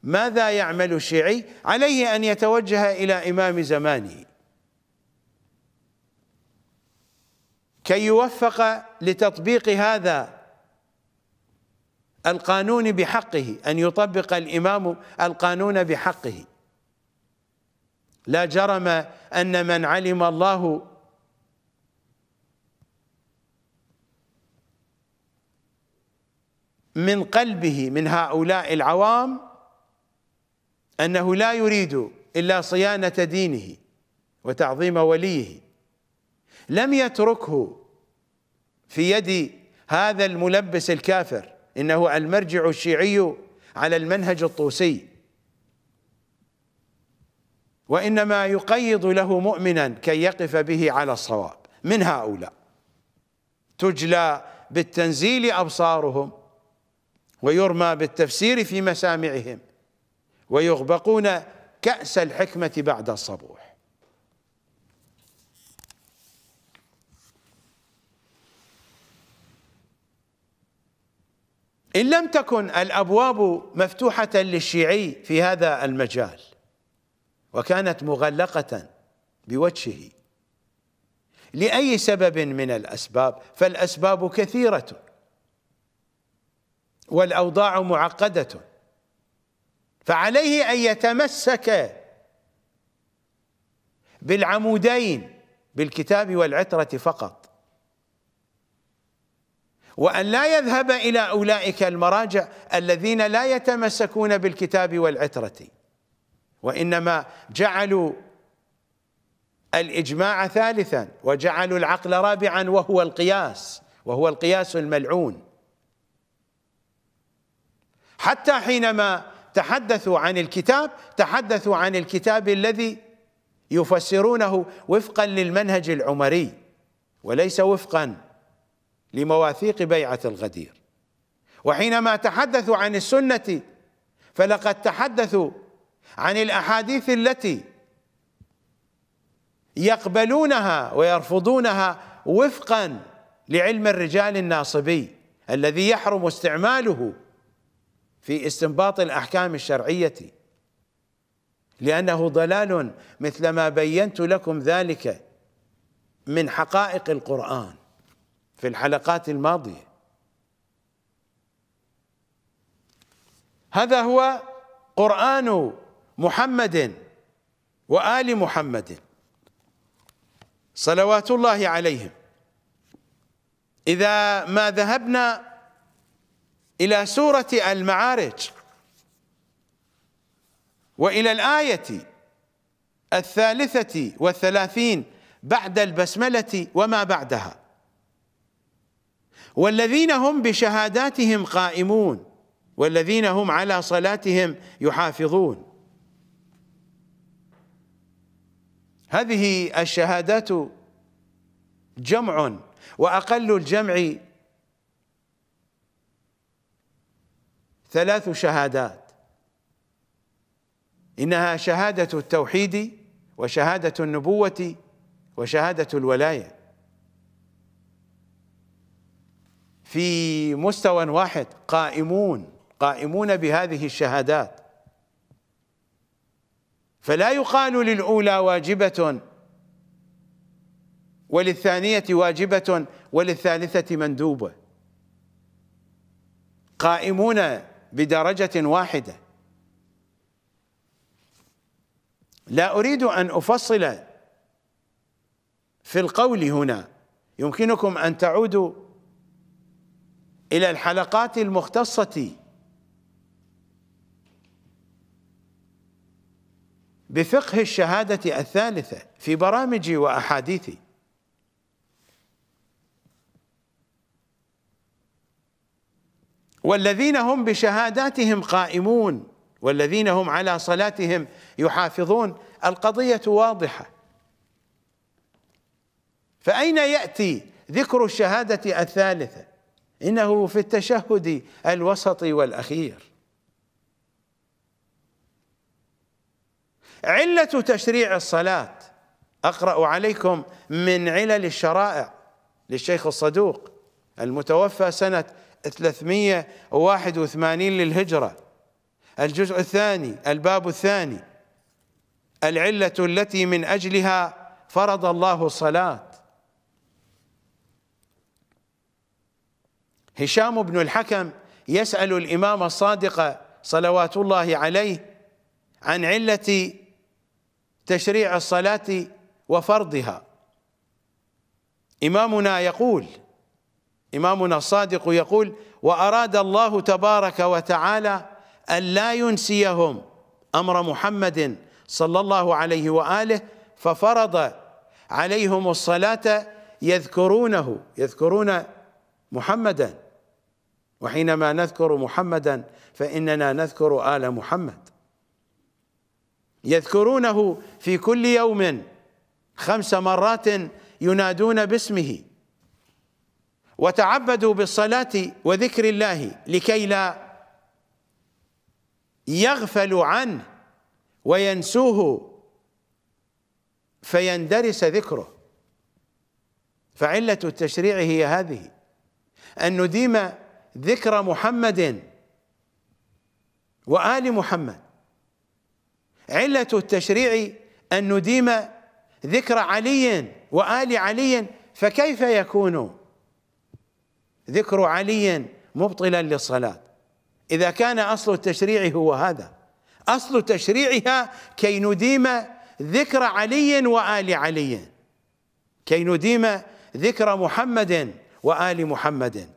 ماذا يعمل الشيعي عليه ان يتوجه الى امام زمانه كي يوفق لتطبيق هذا القانون بحقه ان يطبق الامام القانون بحقه لا جرم ان من علم الله من قلبه من هؤلاء العوام انه لا يريد الا صيانه دينه وتعظيم وليه لم يتركه في يد هذا الملبس الكافر انه المرجع الشيعي على المنهج الطوسي وإنما يقيض له مؤمنا كي يقف به على الصواب من هؤلاء تجلى بالتنزيل أبصارهم ويرمى بالتفسير في مسامعهم ويغبقون كأس الحكمة بعد الصبوح إن لم تكن الأبواب مفتوحة للشيعي في هذا المجال وكانت مغلقة بوجهه لأي سبب من الأسباب فالأسباب كثيرة والأوضاع معقدة فعليه أن يتمسك بالعمودين بالكتاب والعترة فقط وأن لا يذهب إلى أولئك المراجع الذين لا يتمسكون بالكتاب والعترة وإنما جعلوا الإجماع ثالثا وجعلوا العقل رابعا وهو القياس وهو القياس الملعون حتى حينما تحدثوا عن الكتاب تحدثوا عن الكتاب الذي يفسرونه وفقا للمنهج العمري وليس وفقا لمواثيق بيعة الغدير وحينما تحدثوا عن السنة فلقد تحدثوا عن الاحاديث التي يقبلونها ويرفضونها وفقا لعلم الرجال الناصبي الذي يحرم استعماله في استنباط الاحكام الشرعيه لانه ضلال مثل ما بينت لكم ذلك من حقائق القران في الحلقات الماضيه هذا هو قران محمد وآل محمد صلوات الله عليهم إذا ما ذهبنا إلى سورة المعارج وإلى الآية الثالثة والثلاثين بعد البسملة وما بعدها والذين هم بشهاداتهم قائمون والذين هم على صلاتهم يحافظون هذه الشهادات جمع وأقل الجمع ثلاث شهادات إنها شهادة التوحيد وشهادة النبوة وشهادة الولاية في مستوى واحد قائمون قائمون بهذه الشهادات فلا يقال للأولى واجبة وللثانية واجبة وللثالثة مندوبة قائمون بدرجة واحدة لا أريد أن أفصل في القول هنا يمكنكم أن تعودوا إلى الحلقات المختصة بفقه الشهادة الثالثة في برامجي وأحاديثي والذين هم بشهاداتهم قائمون والذين هم على صلاتهم يحافظون القضية واضحة فأين يأتي ذكر الشهادة الثالثة إنه في التشهد الوسط والأخير علة تشريع الصلاة أقرأ عليكم من علل الشرائع للشيخ الصدوق المتوفى سنة 381 للهجرة الجزء الثاني الباب الثاني العلة التي من أجلها فرض الله الصلاة هشام بن الحكم يسأل الإمام الصادق صلوات الله عليه عن علة تشريع الصلاة وفرضها إمامنا يقول إمامنا الصادق يقول وأراد الله تبارك وتعالى أن لا ينسيهم أمر محمد صلى الله عليه وآله ففرض عليهم الصلاة يذكرونه يذكرون محمدا وحينما نذكر محمدا فإننا نذكر آل محمد يذكرونه في كل يوم خمس مرات ينادون باسمه وتعبدوا بالصلاة وذكر الله لكي لا يغفلوا عنه وينسوه فيندرس ذكره فعلة التشريع هي هذه أن نديم ذكر محمد وآل محمد علة التشريع أن نديم ذكر علي وآل علي فكيف يكون ذكر علي مبطلا للصلاة إذا كان أصل التشريع هو هذا أصل تشريعها كي نديم ذكر علي وآل علي كي نديم ذكر محمد وآل محمد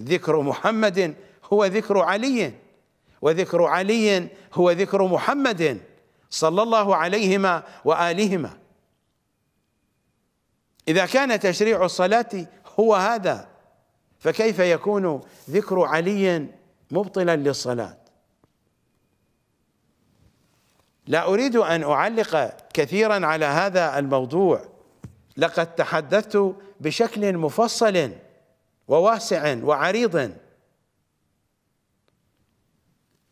ذكر محمد هو ذكر علي وذكر علي هو ذكر محمد صلى الله عليهما والهما اذا كان تشريع الصلاه هو هذا فكيف يكون ذكر علي مبطلا للصلاه لا اريد ان اعلق كثيرا على هذا الموضوع لقد تحدثت بشكل مفصل وواسع وعريض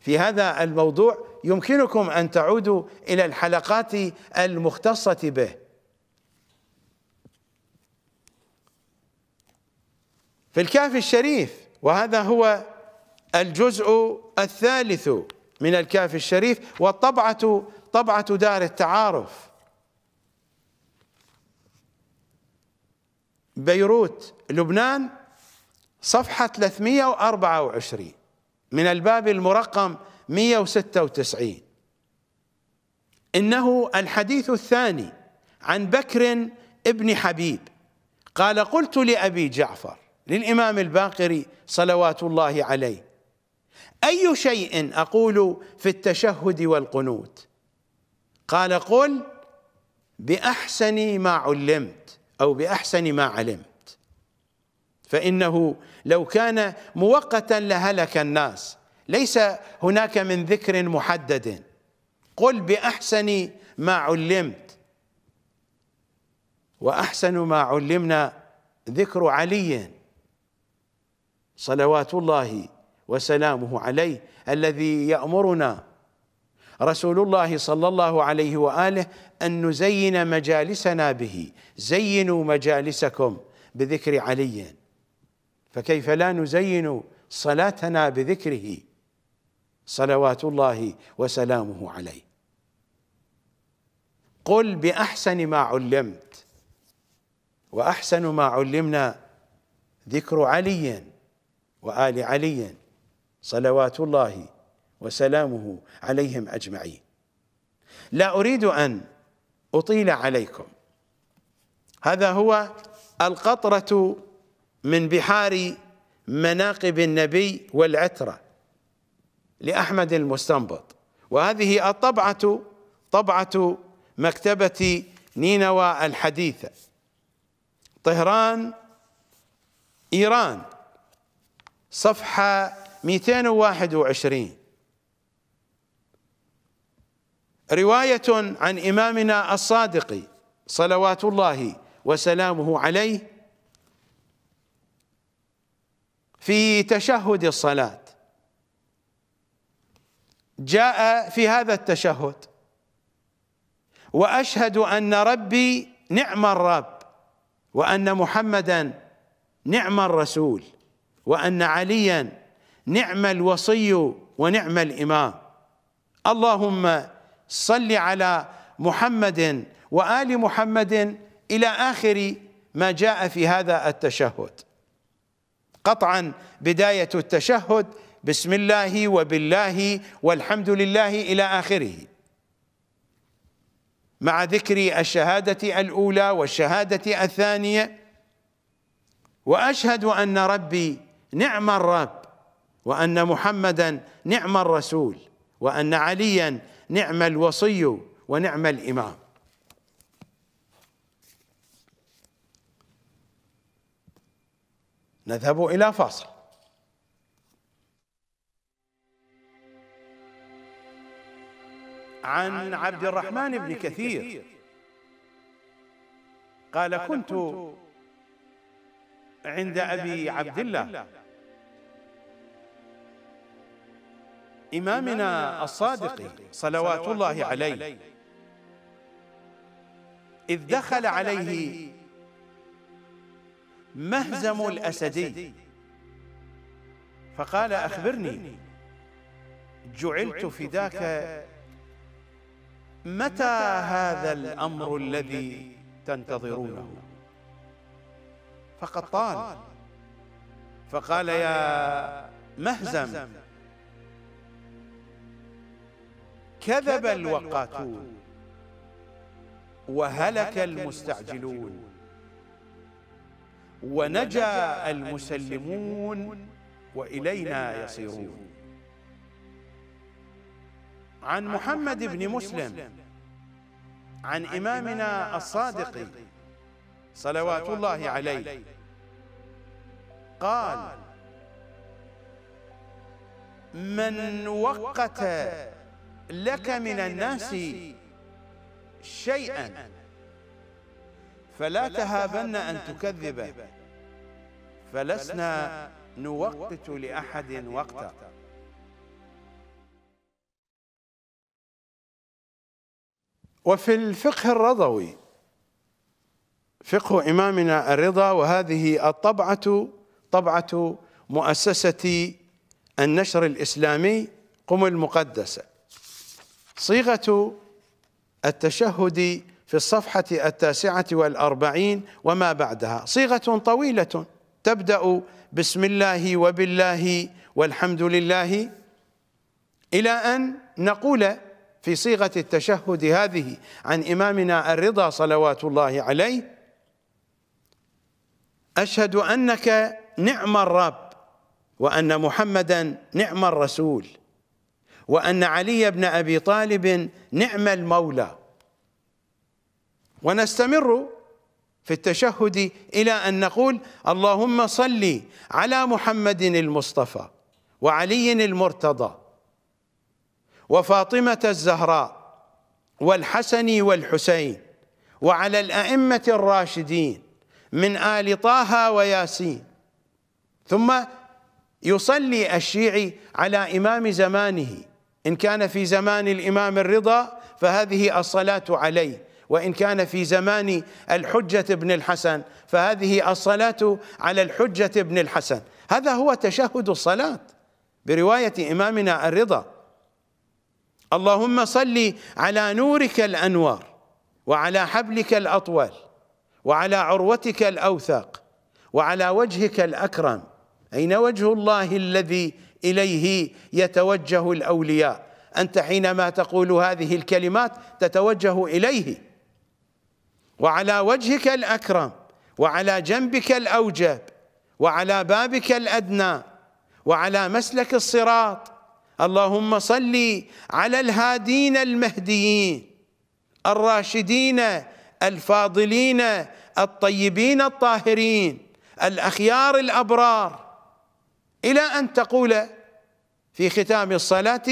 في هذا الموضوع يمكنكم أن تعودوا إلى الحلقات المختصة به في الكهف الشريف وهذا هو الجزء الثالث من الكهف الشريف والطبعة طبعة دار التعارف بيروت لبنان صفحة 324 من الباب المرقم 196 إنه الحديث الثاني عن بكر ابن حبيب قال قلت لأبي جعفر للإمام الباقري صلوات الله عليه أي شيء أقول في التشهد والقنوت قال قل بأحسن ما علمت أو بأحسن ما علمت فإنه لو كان مؤقتا لهلك الناس ليس هناك من ذكر محدد قل بأحسن ما علمت وأحسن ما علمنا ذكر علي صلوات الله وسلامه عليه الذي يأمرنا رسول الله صلى الله عليه وآله أن نزين مجالسنا به زينوا مجالسكم بذكر علي فكيف لا نزين صلاتنا بذكره صلوات الله وسلامه عليه قل باحسن ما علمت واحسن ما علمنا ذكر علي وال علي صلوات الله وسلامه عليهم اجمعين لا اريد ان اطيل عليكم هذا هو القطره من بحار مناقب النبي والعترة لأحمد المستنبط وهذه الطبعة طبعة مكتبة نينوى الحديثة طهران إيران صفحة 221 رواية عن إمامنا الصادق صلوات الله وسلامه عليه في تشهد الصلاة جاء في هذا التشهد وأشهد أن ربي نعم الرب وأن محمدا نعم الرسول وأن عليا نعم الوصي ونعم الإمام اللهم صل على محمد وآل محمد إلى آخر ما جاء في هذا التشهد قطعا بداية التشهد بسم الله وبالله والحمد لله إلى آخره مع ذكر الشهادة الأولى والشهادة الثانية وأشهد أن ربي نعم الرب وأن محمدا نعم الرسول وأن عليا نعم الوصي ونعم الإمام نذهب إلى فاصل عن عبد الرحمن بن كثير قال كنت عند أبي عبد الله إمامنا الصادق صلوات الله عليه إذ دخل عليه مهزم الأسدي فقال أخبرني جعلت فداك متى هذا الأمر الذي تنتظرونه فقد طال فقال يا مهزم كذب الوقاتون وهلك المستعجلون ونجا المسلمون وإلينا يصيرون عن محمد بن مسلم عن إمامنا الصادق صلوات الله عليه قال من وقت لك من الناس شيئا فلا تهابن أن تكذبه فلسنا نوقت لأحد وقتا وفي الفقه الرضوي فقه إمامنا الرضا وهذه الطبعة طبعة مؤسسة النشر الإسلامي قم المقدسة صيغة التشهد في الصفحة التاسعة والأربعين وما بعدها صيغة طويلة تبدأ بسم الله وبالله والحمد لله إلى أن نقول في صيغة التشهد هذه عن إمامنا الرضا صلوات الله عليه أشهد أنك نعم الرب وأن محمدا نعم الرسول وأن علي بن أبي طالب نعم المولى ونستمر في التشهد الى ان نقول اللهم صل على محمد المصطفى وعلي المرتضى وفاطمه الزهراء والحسن والحسين وعلى الائمه الراشدين من ال طه وياسين ثم يصلي الشيعي على امام زمانه ان كان في زمان الامام الرضا فهذه الصلاه عليه وإن كان في زمان الحجة بن الحسن فهذه الصلاة على الحجة بن الحسن هذا هو تشهد الصلاة برواية إمامنا الرضا اللهم صل على نورك الأنوار وعلى حبلك الأطول وعلى عروتك الأوثق وعلى وجهك الأكرم أين وجه الله الذي إليه يتوجه الأولياء أنت حينما تقول هذه الكلمات تتوجه إليه وعلى وجهك الأكرم وعلى جنبك الأوجب وعلى بابك الأدنى وعلى مسلك الصراط اللهم صل على الهادين المهديين الراشدين الفاضلين الطيبين الطاهرين الأخيار الأبرار إلى أن تقول في ختام الصلاة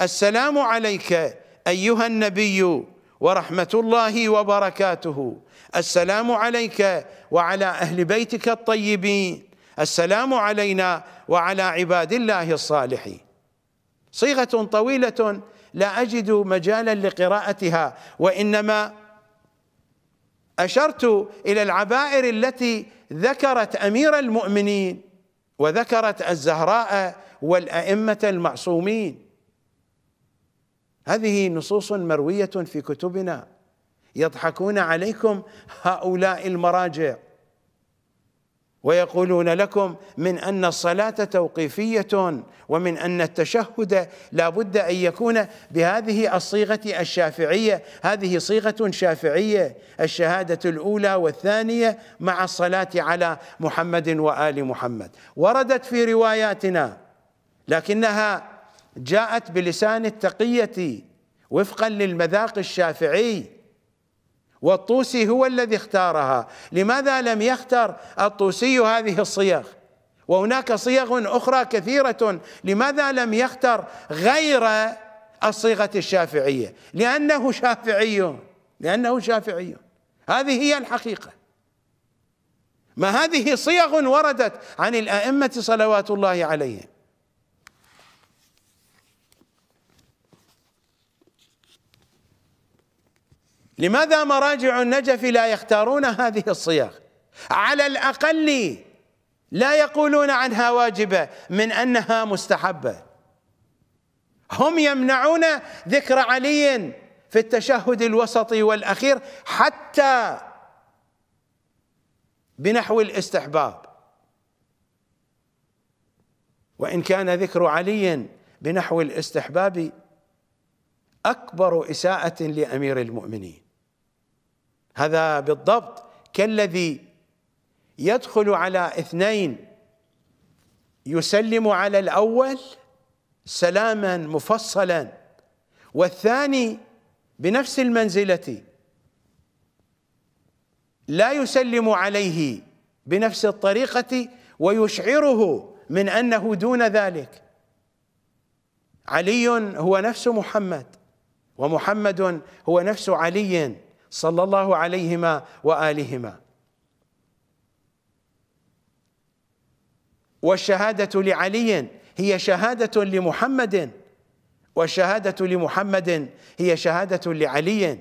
السلام عليك أيها النبي ورحمة الله وبركاته السلام عليك وعلى أهل بيتك الطيبين السلام علينا وعلى عباد الله الصالحين صيغة طويلة لا أجد مجالا لقراءتها وإنما أشرت إلى العبائر التي ذكرت أمير المؤمنين وذكرت الزهراء والأئمة المعصومين هذه نصوص مروية في كتبنا يضحكون عليكم هؤلاء المراجع ويقولون لكم من أن الصلاة توقيفية ومن أن التشهد لا بد أن يكون بهذه الصيغة الشافعية هذه صيغة شافعية الشهادة الأولى والثانية مع الصلاة على محمد وآل محمد وردت في رواياتنا لكنها جاءت بلسان التقية وفقا للمذاق الشافعي والطوسي هو الذي اختارها لماذا لم يختر الطوسي هذه الصيغ وهناك صيغ أخرى كثيرة لماذا لم يختر غير الصيغة الشافعية لأنه شافعي لأنه شافعي هذه هي الحقيقة ما هذه صيغ وردت عن الأئمة صلوات الله عليهم لماذا مراجع النجف لا يختارون هذه الصيغ على الأقل لا يقولون عنها واجبة من أنها مستحبة هم يمنعون ذكر علي في التشهد الوسطي والأخير حتى بنحو الاستحباب وإن كان ذكر علي بنحو الاستحباب أكبر إساءة لأمير المؤمنين هذا بالضبط كالذي يدخل على اثنين يسلم على الأول سلاما مفصلا والثاني بنفس المنزلة لا يسلم عليه بنفس الطريقة ويشعره من أنه دون ذلك علي هو نفس محمد ومحمد هو نفس علي صلى الله عليهما والهما والشهاده لعلي هي شهاده لمحمد والشهاده لمحمد هي شهاده لعلي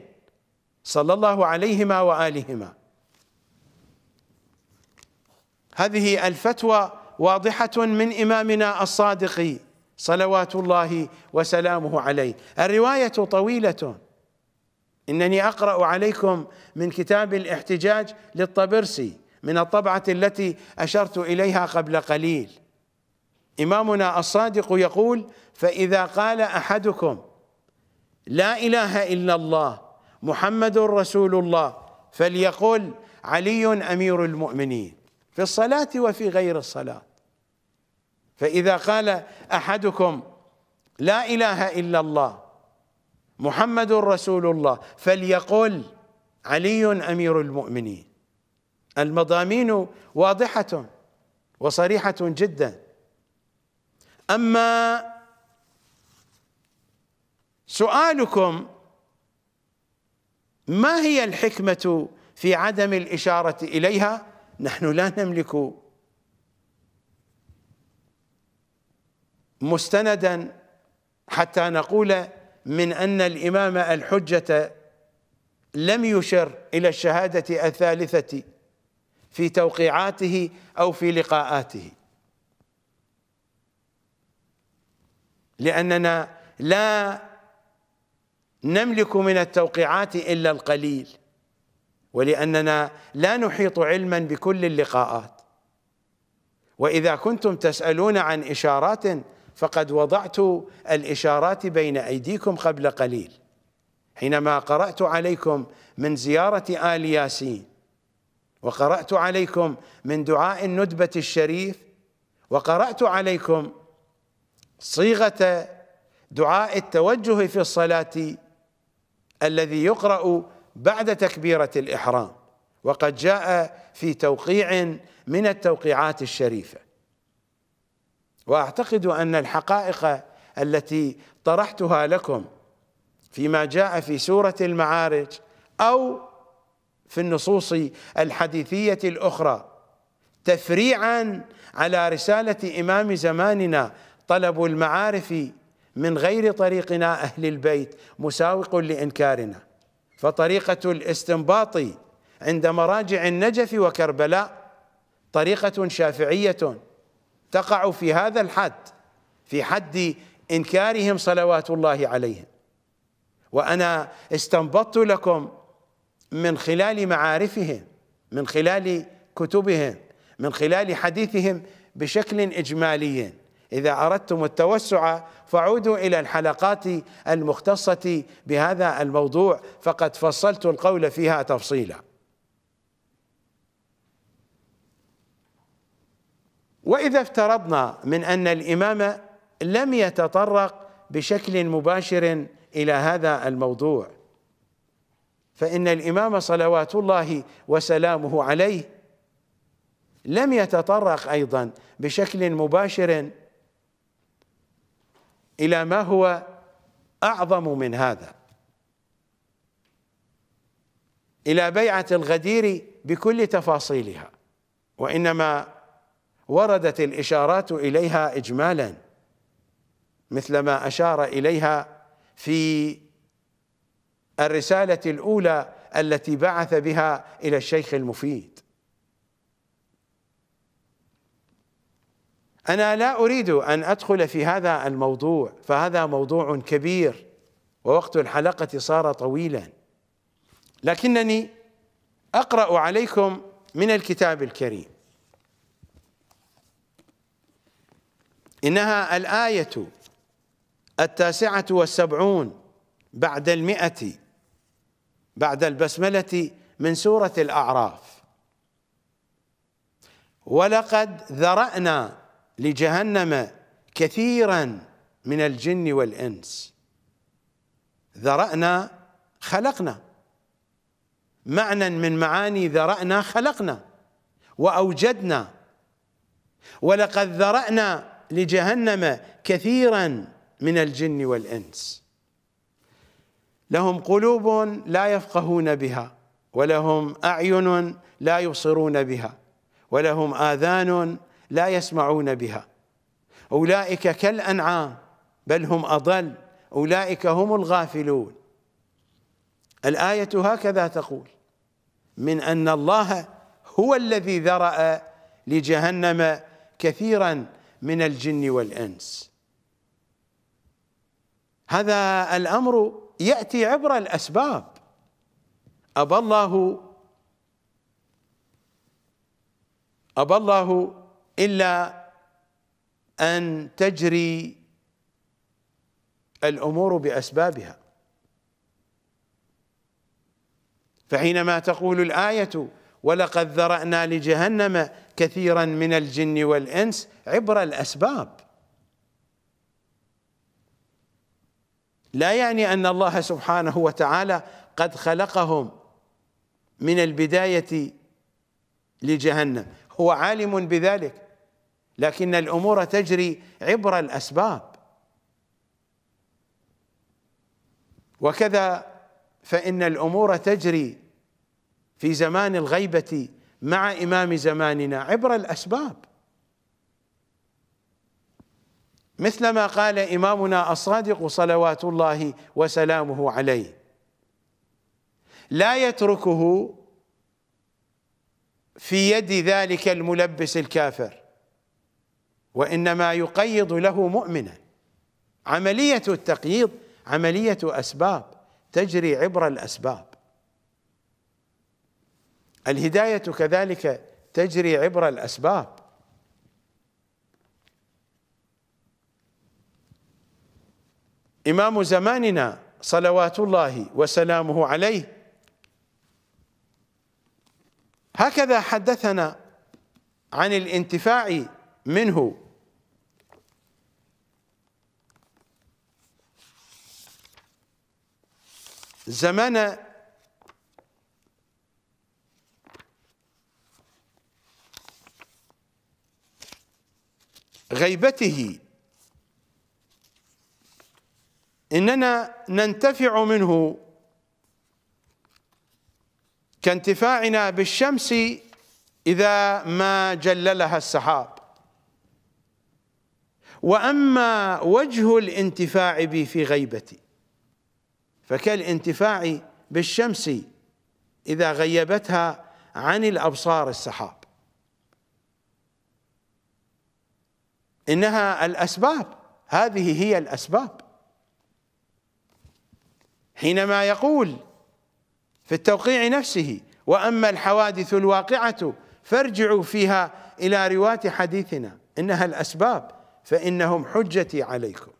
صلى الله عليهما والهما هذه الفتوى واضحه من امامنا الصادق صلوات الله وسلامه عليه الروايه طويله إنني أقرأ عليكم من كتاب الاحتجاج للطبرسي من الطبعة التي أشرت إليها قبل قليل إمامنا الصادق يقول فإذا قال أحدكم لا إله إلا الله محمد رسول الله فليقل علي أمير المؤمنين في الصلاة وفي غير الصلاة فإذا قال أحدكم لا إله إلا الله محمد رسول الله فليقل علي امير المؤمنين المضامين واضحه وصريحه جدا اما سؤالكم ما هي الحكمه في عدم الاشاره اليها نحن لا نملك مستندا حتى نقول من أن الإمام الحجة لم يشر إلى الشهادة الثالثة في توقيعاته أو في لقاءاته لأننا لا نملك من التوقيعات إلا القليل ولأننا لا نحيط علما بكل اللقاءات وإذا كنتم تسألون عن إشارات فقد وضعت الإشارات بين أيديكم قبل قليل حينما قرأت عليكم من زيارة آل ياسين وقرأت عليكم من دعاء الندبة الشريف وقرأت عليكم صيغة دعاء التوجه في الصلاة الذي يقرأ بعد تكبيرة الإحرام وقد جاء في توقيع من التوقيعات الشريفة واعتقد ان الحقائق التي طرحتها لكم فيما جاء في سوره المعارج او في النصوص الحديثيه الاخرى تفريعا على رساله امام زماننا طلب المعارف من غير طريقنا اهل البيت مساوق لانكارنا فطريقه الاستنباط عند مراجع النجف وكربلاء طريقه شافعيه تقع في هذا الحد في حد إنكارهم صلوات الله عليهم وأنا استنبطت لكم من خلال معارفهم من خلال كتبهم من خلال حديثهم بشكل إجمالي إذا أردتم التوسع فعودوا إلى الحلقات المختصة بهذا الموضوع فقد فصلت القول فيها تفصيلاً واذا افترضنا من ان الامام لم يتطرق بشكل مباشر الى هذا الموضوع فان الامام صلوات الله وسلامه عليه لم يتطرق ايضا بشكل مباشر الى ما هو اعظم من هذا الى بيعه الغدير بكل تفاصيلها وانما وردت الإشارات إليها إجمالا مثلما أشار إليها في الرسالة الأولى التي بعث بها إلى الشيخ المفيد أنا لا أريد أن أدخل في هذا الموضوع فهذا موضوع كبير ووقت الحلقة صار طويلا لكنني أقرأ عليكم من الكتاب الكريم إنها الآية التاسعة والسبعون بعد المئة بعد البسملة من سورة الأعراف ولقد ذرأنا لجهنم كثيرا من الجن والإنس ذرأنا خلقنا معنى من معاني ذرأنا خلقنا وأوجدنا ولقد ذرأنا لجهنم كثيرا من الجن والانس لهم قلوب لا يفقهون بها ولهم اعين لا يبصرون بها ولهم اذان لا يسمعون بها اولئك كالانعام بل هم اضل اولئك هم الغافلون الايه هكذا تقول من ان الله هو الذي ذرأ لجهنم كثيرا من الجن والانس هذا الامر ياتي عبر الاسباب ابى الله ابى الله الا ان تجري الامور باسبابها فحينما تقول الايه ولقد ذرانا لجهنم كثيرا من الجن والانس عبر الاسباب لا يعني ان الله سبحانه وتعالى قد خلقهم من البدايه لجهنم هو عالم بذلك لكن الامور تجري عبر الاسباب وكذا فان الامور تجري في زمان الغيبه مع إمام زماننا عبر الأسباب مثل ما قال إمامنا الصادق صلوات الله وسلامه عليه لا يتركه في يد ذلك الملبس الكافر وإنما يقيض له مؤمنا عملية التقييض عملية أسباب تجري عبر الأسباب الهداية كذلك تجري عبر الأسباب إمام زماننا صلوات الله وسلامه عليه هكذا حدثنا عن الانتفاع منه زمن غيبته اننا ننتفع منه كانتفاعنا بالشمس اذا ما جللها السحاب واما وجه الانتفاع بي في غيبتي فكالانتفاع بالشمس اذا غيبتها عن الابصار السحاب انها الاسباب هذه هي الاسباب حينما يقول في التوقيع نفسه واما الحوادث الواقعه فارجعوا فيها الى رواة حديثنا انها الاسباب فانهم حجتي عليكم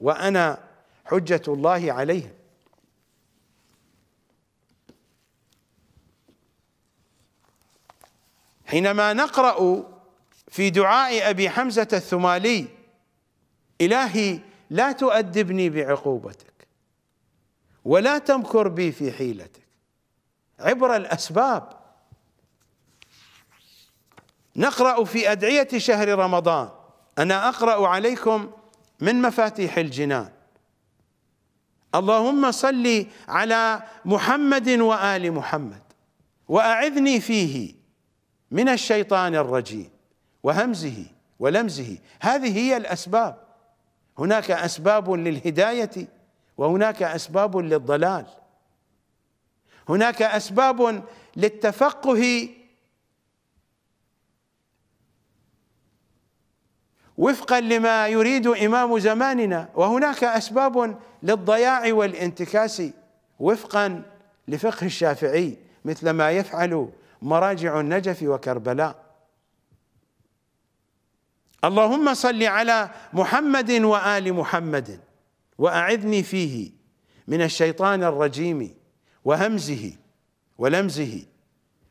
وانا حجه الله عليهم حينما نقرا في دعاء أبي حمزة الثمالي إلهي لا تؤدبني بعقوبتك ولا تمكر بي في حيلتك عبر الأسباب نقرأ في أدعية شهر رمضان أنا أقرأ عليكم من مفاتيح الجنان اللهم صل على محمد وآل محمد وأعذني فيه من الشيطان الرجيم وهمزه ولمزه هذه هي الأسباب هناك أسباب للهداية وهناك أسباب للضلال هناك أسباب للتفقه وفقا لما يريد إمام زماننا وهناك أسباب للضياع والانتكاس وفقا لفقه الشافعي مثل ما يفعل مراجع النجف وكربلاء اللهم صل على محمد وآل محمد وأعذني فيه من الشيطان الرجيم وهمزه ولمزه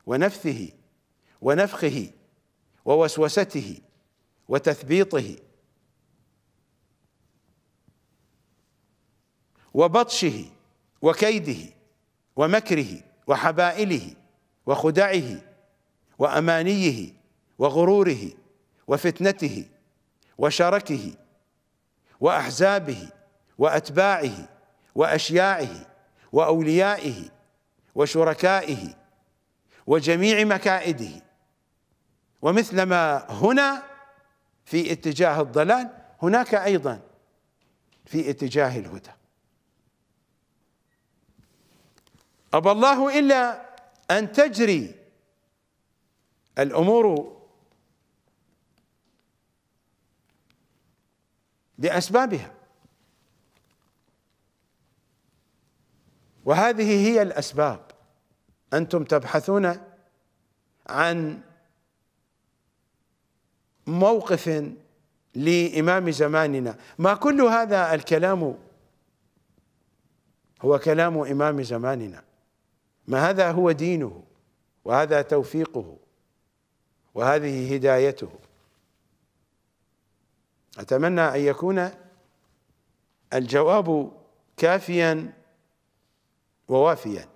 ونفثه ونفخه ووسوسته وتثبيطه وبطشه وكيده ومكره وحبائله وخدعه وامانيه وغروره وفتنته وشركه واحزابه واتباعه واشياعه واوليائه وشركائه وجميع مكائده ومثلما هنا في اتجاه الضلال هناك ايضا في اتجاه الهدى ابى الله الا ان تجري الامور لأسبابها وهذه هي الأسباب أنتم تبحثون عن موقف لإمام زماننا ما كل هذا الكلام هو كلام إمام زماننا ما هذا هو دينه وهذا توفيقه وهذه هدايته أتمنى أن يكون الجواب كافيا ووافيا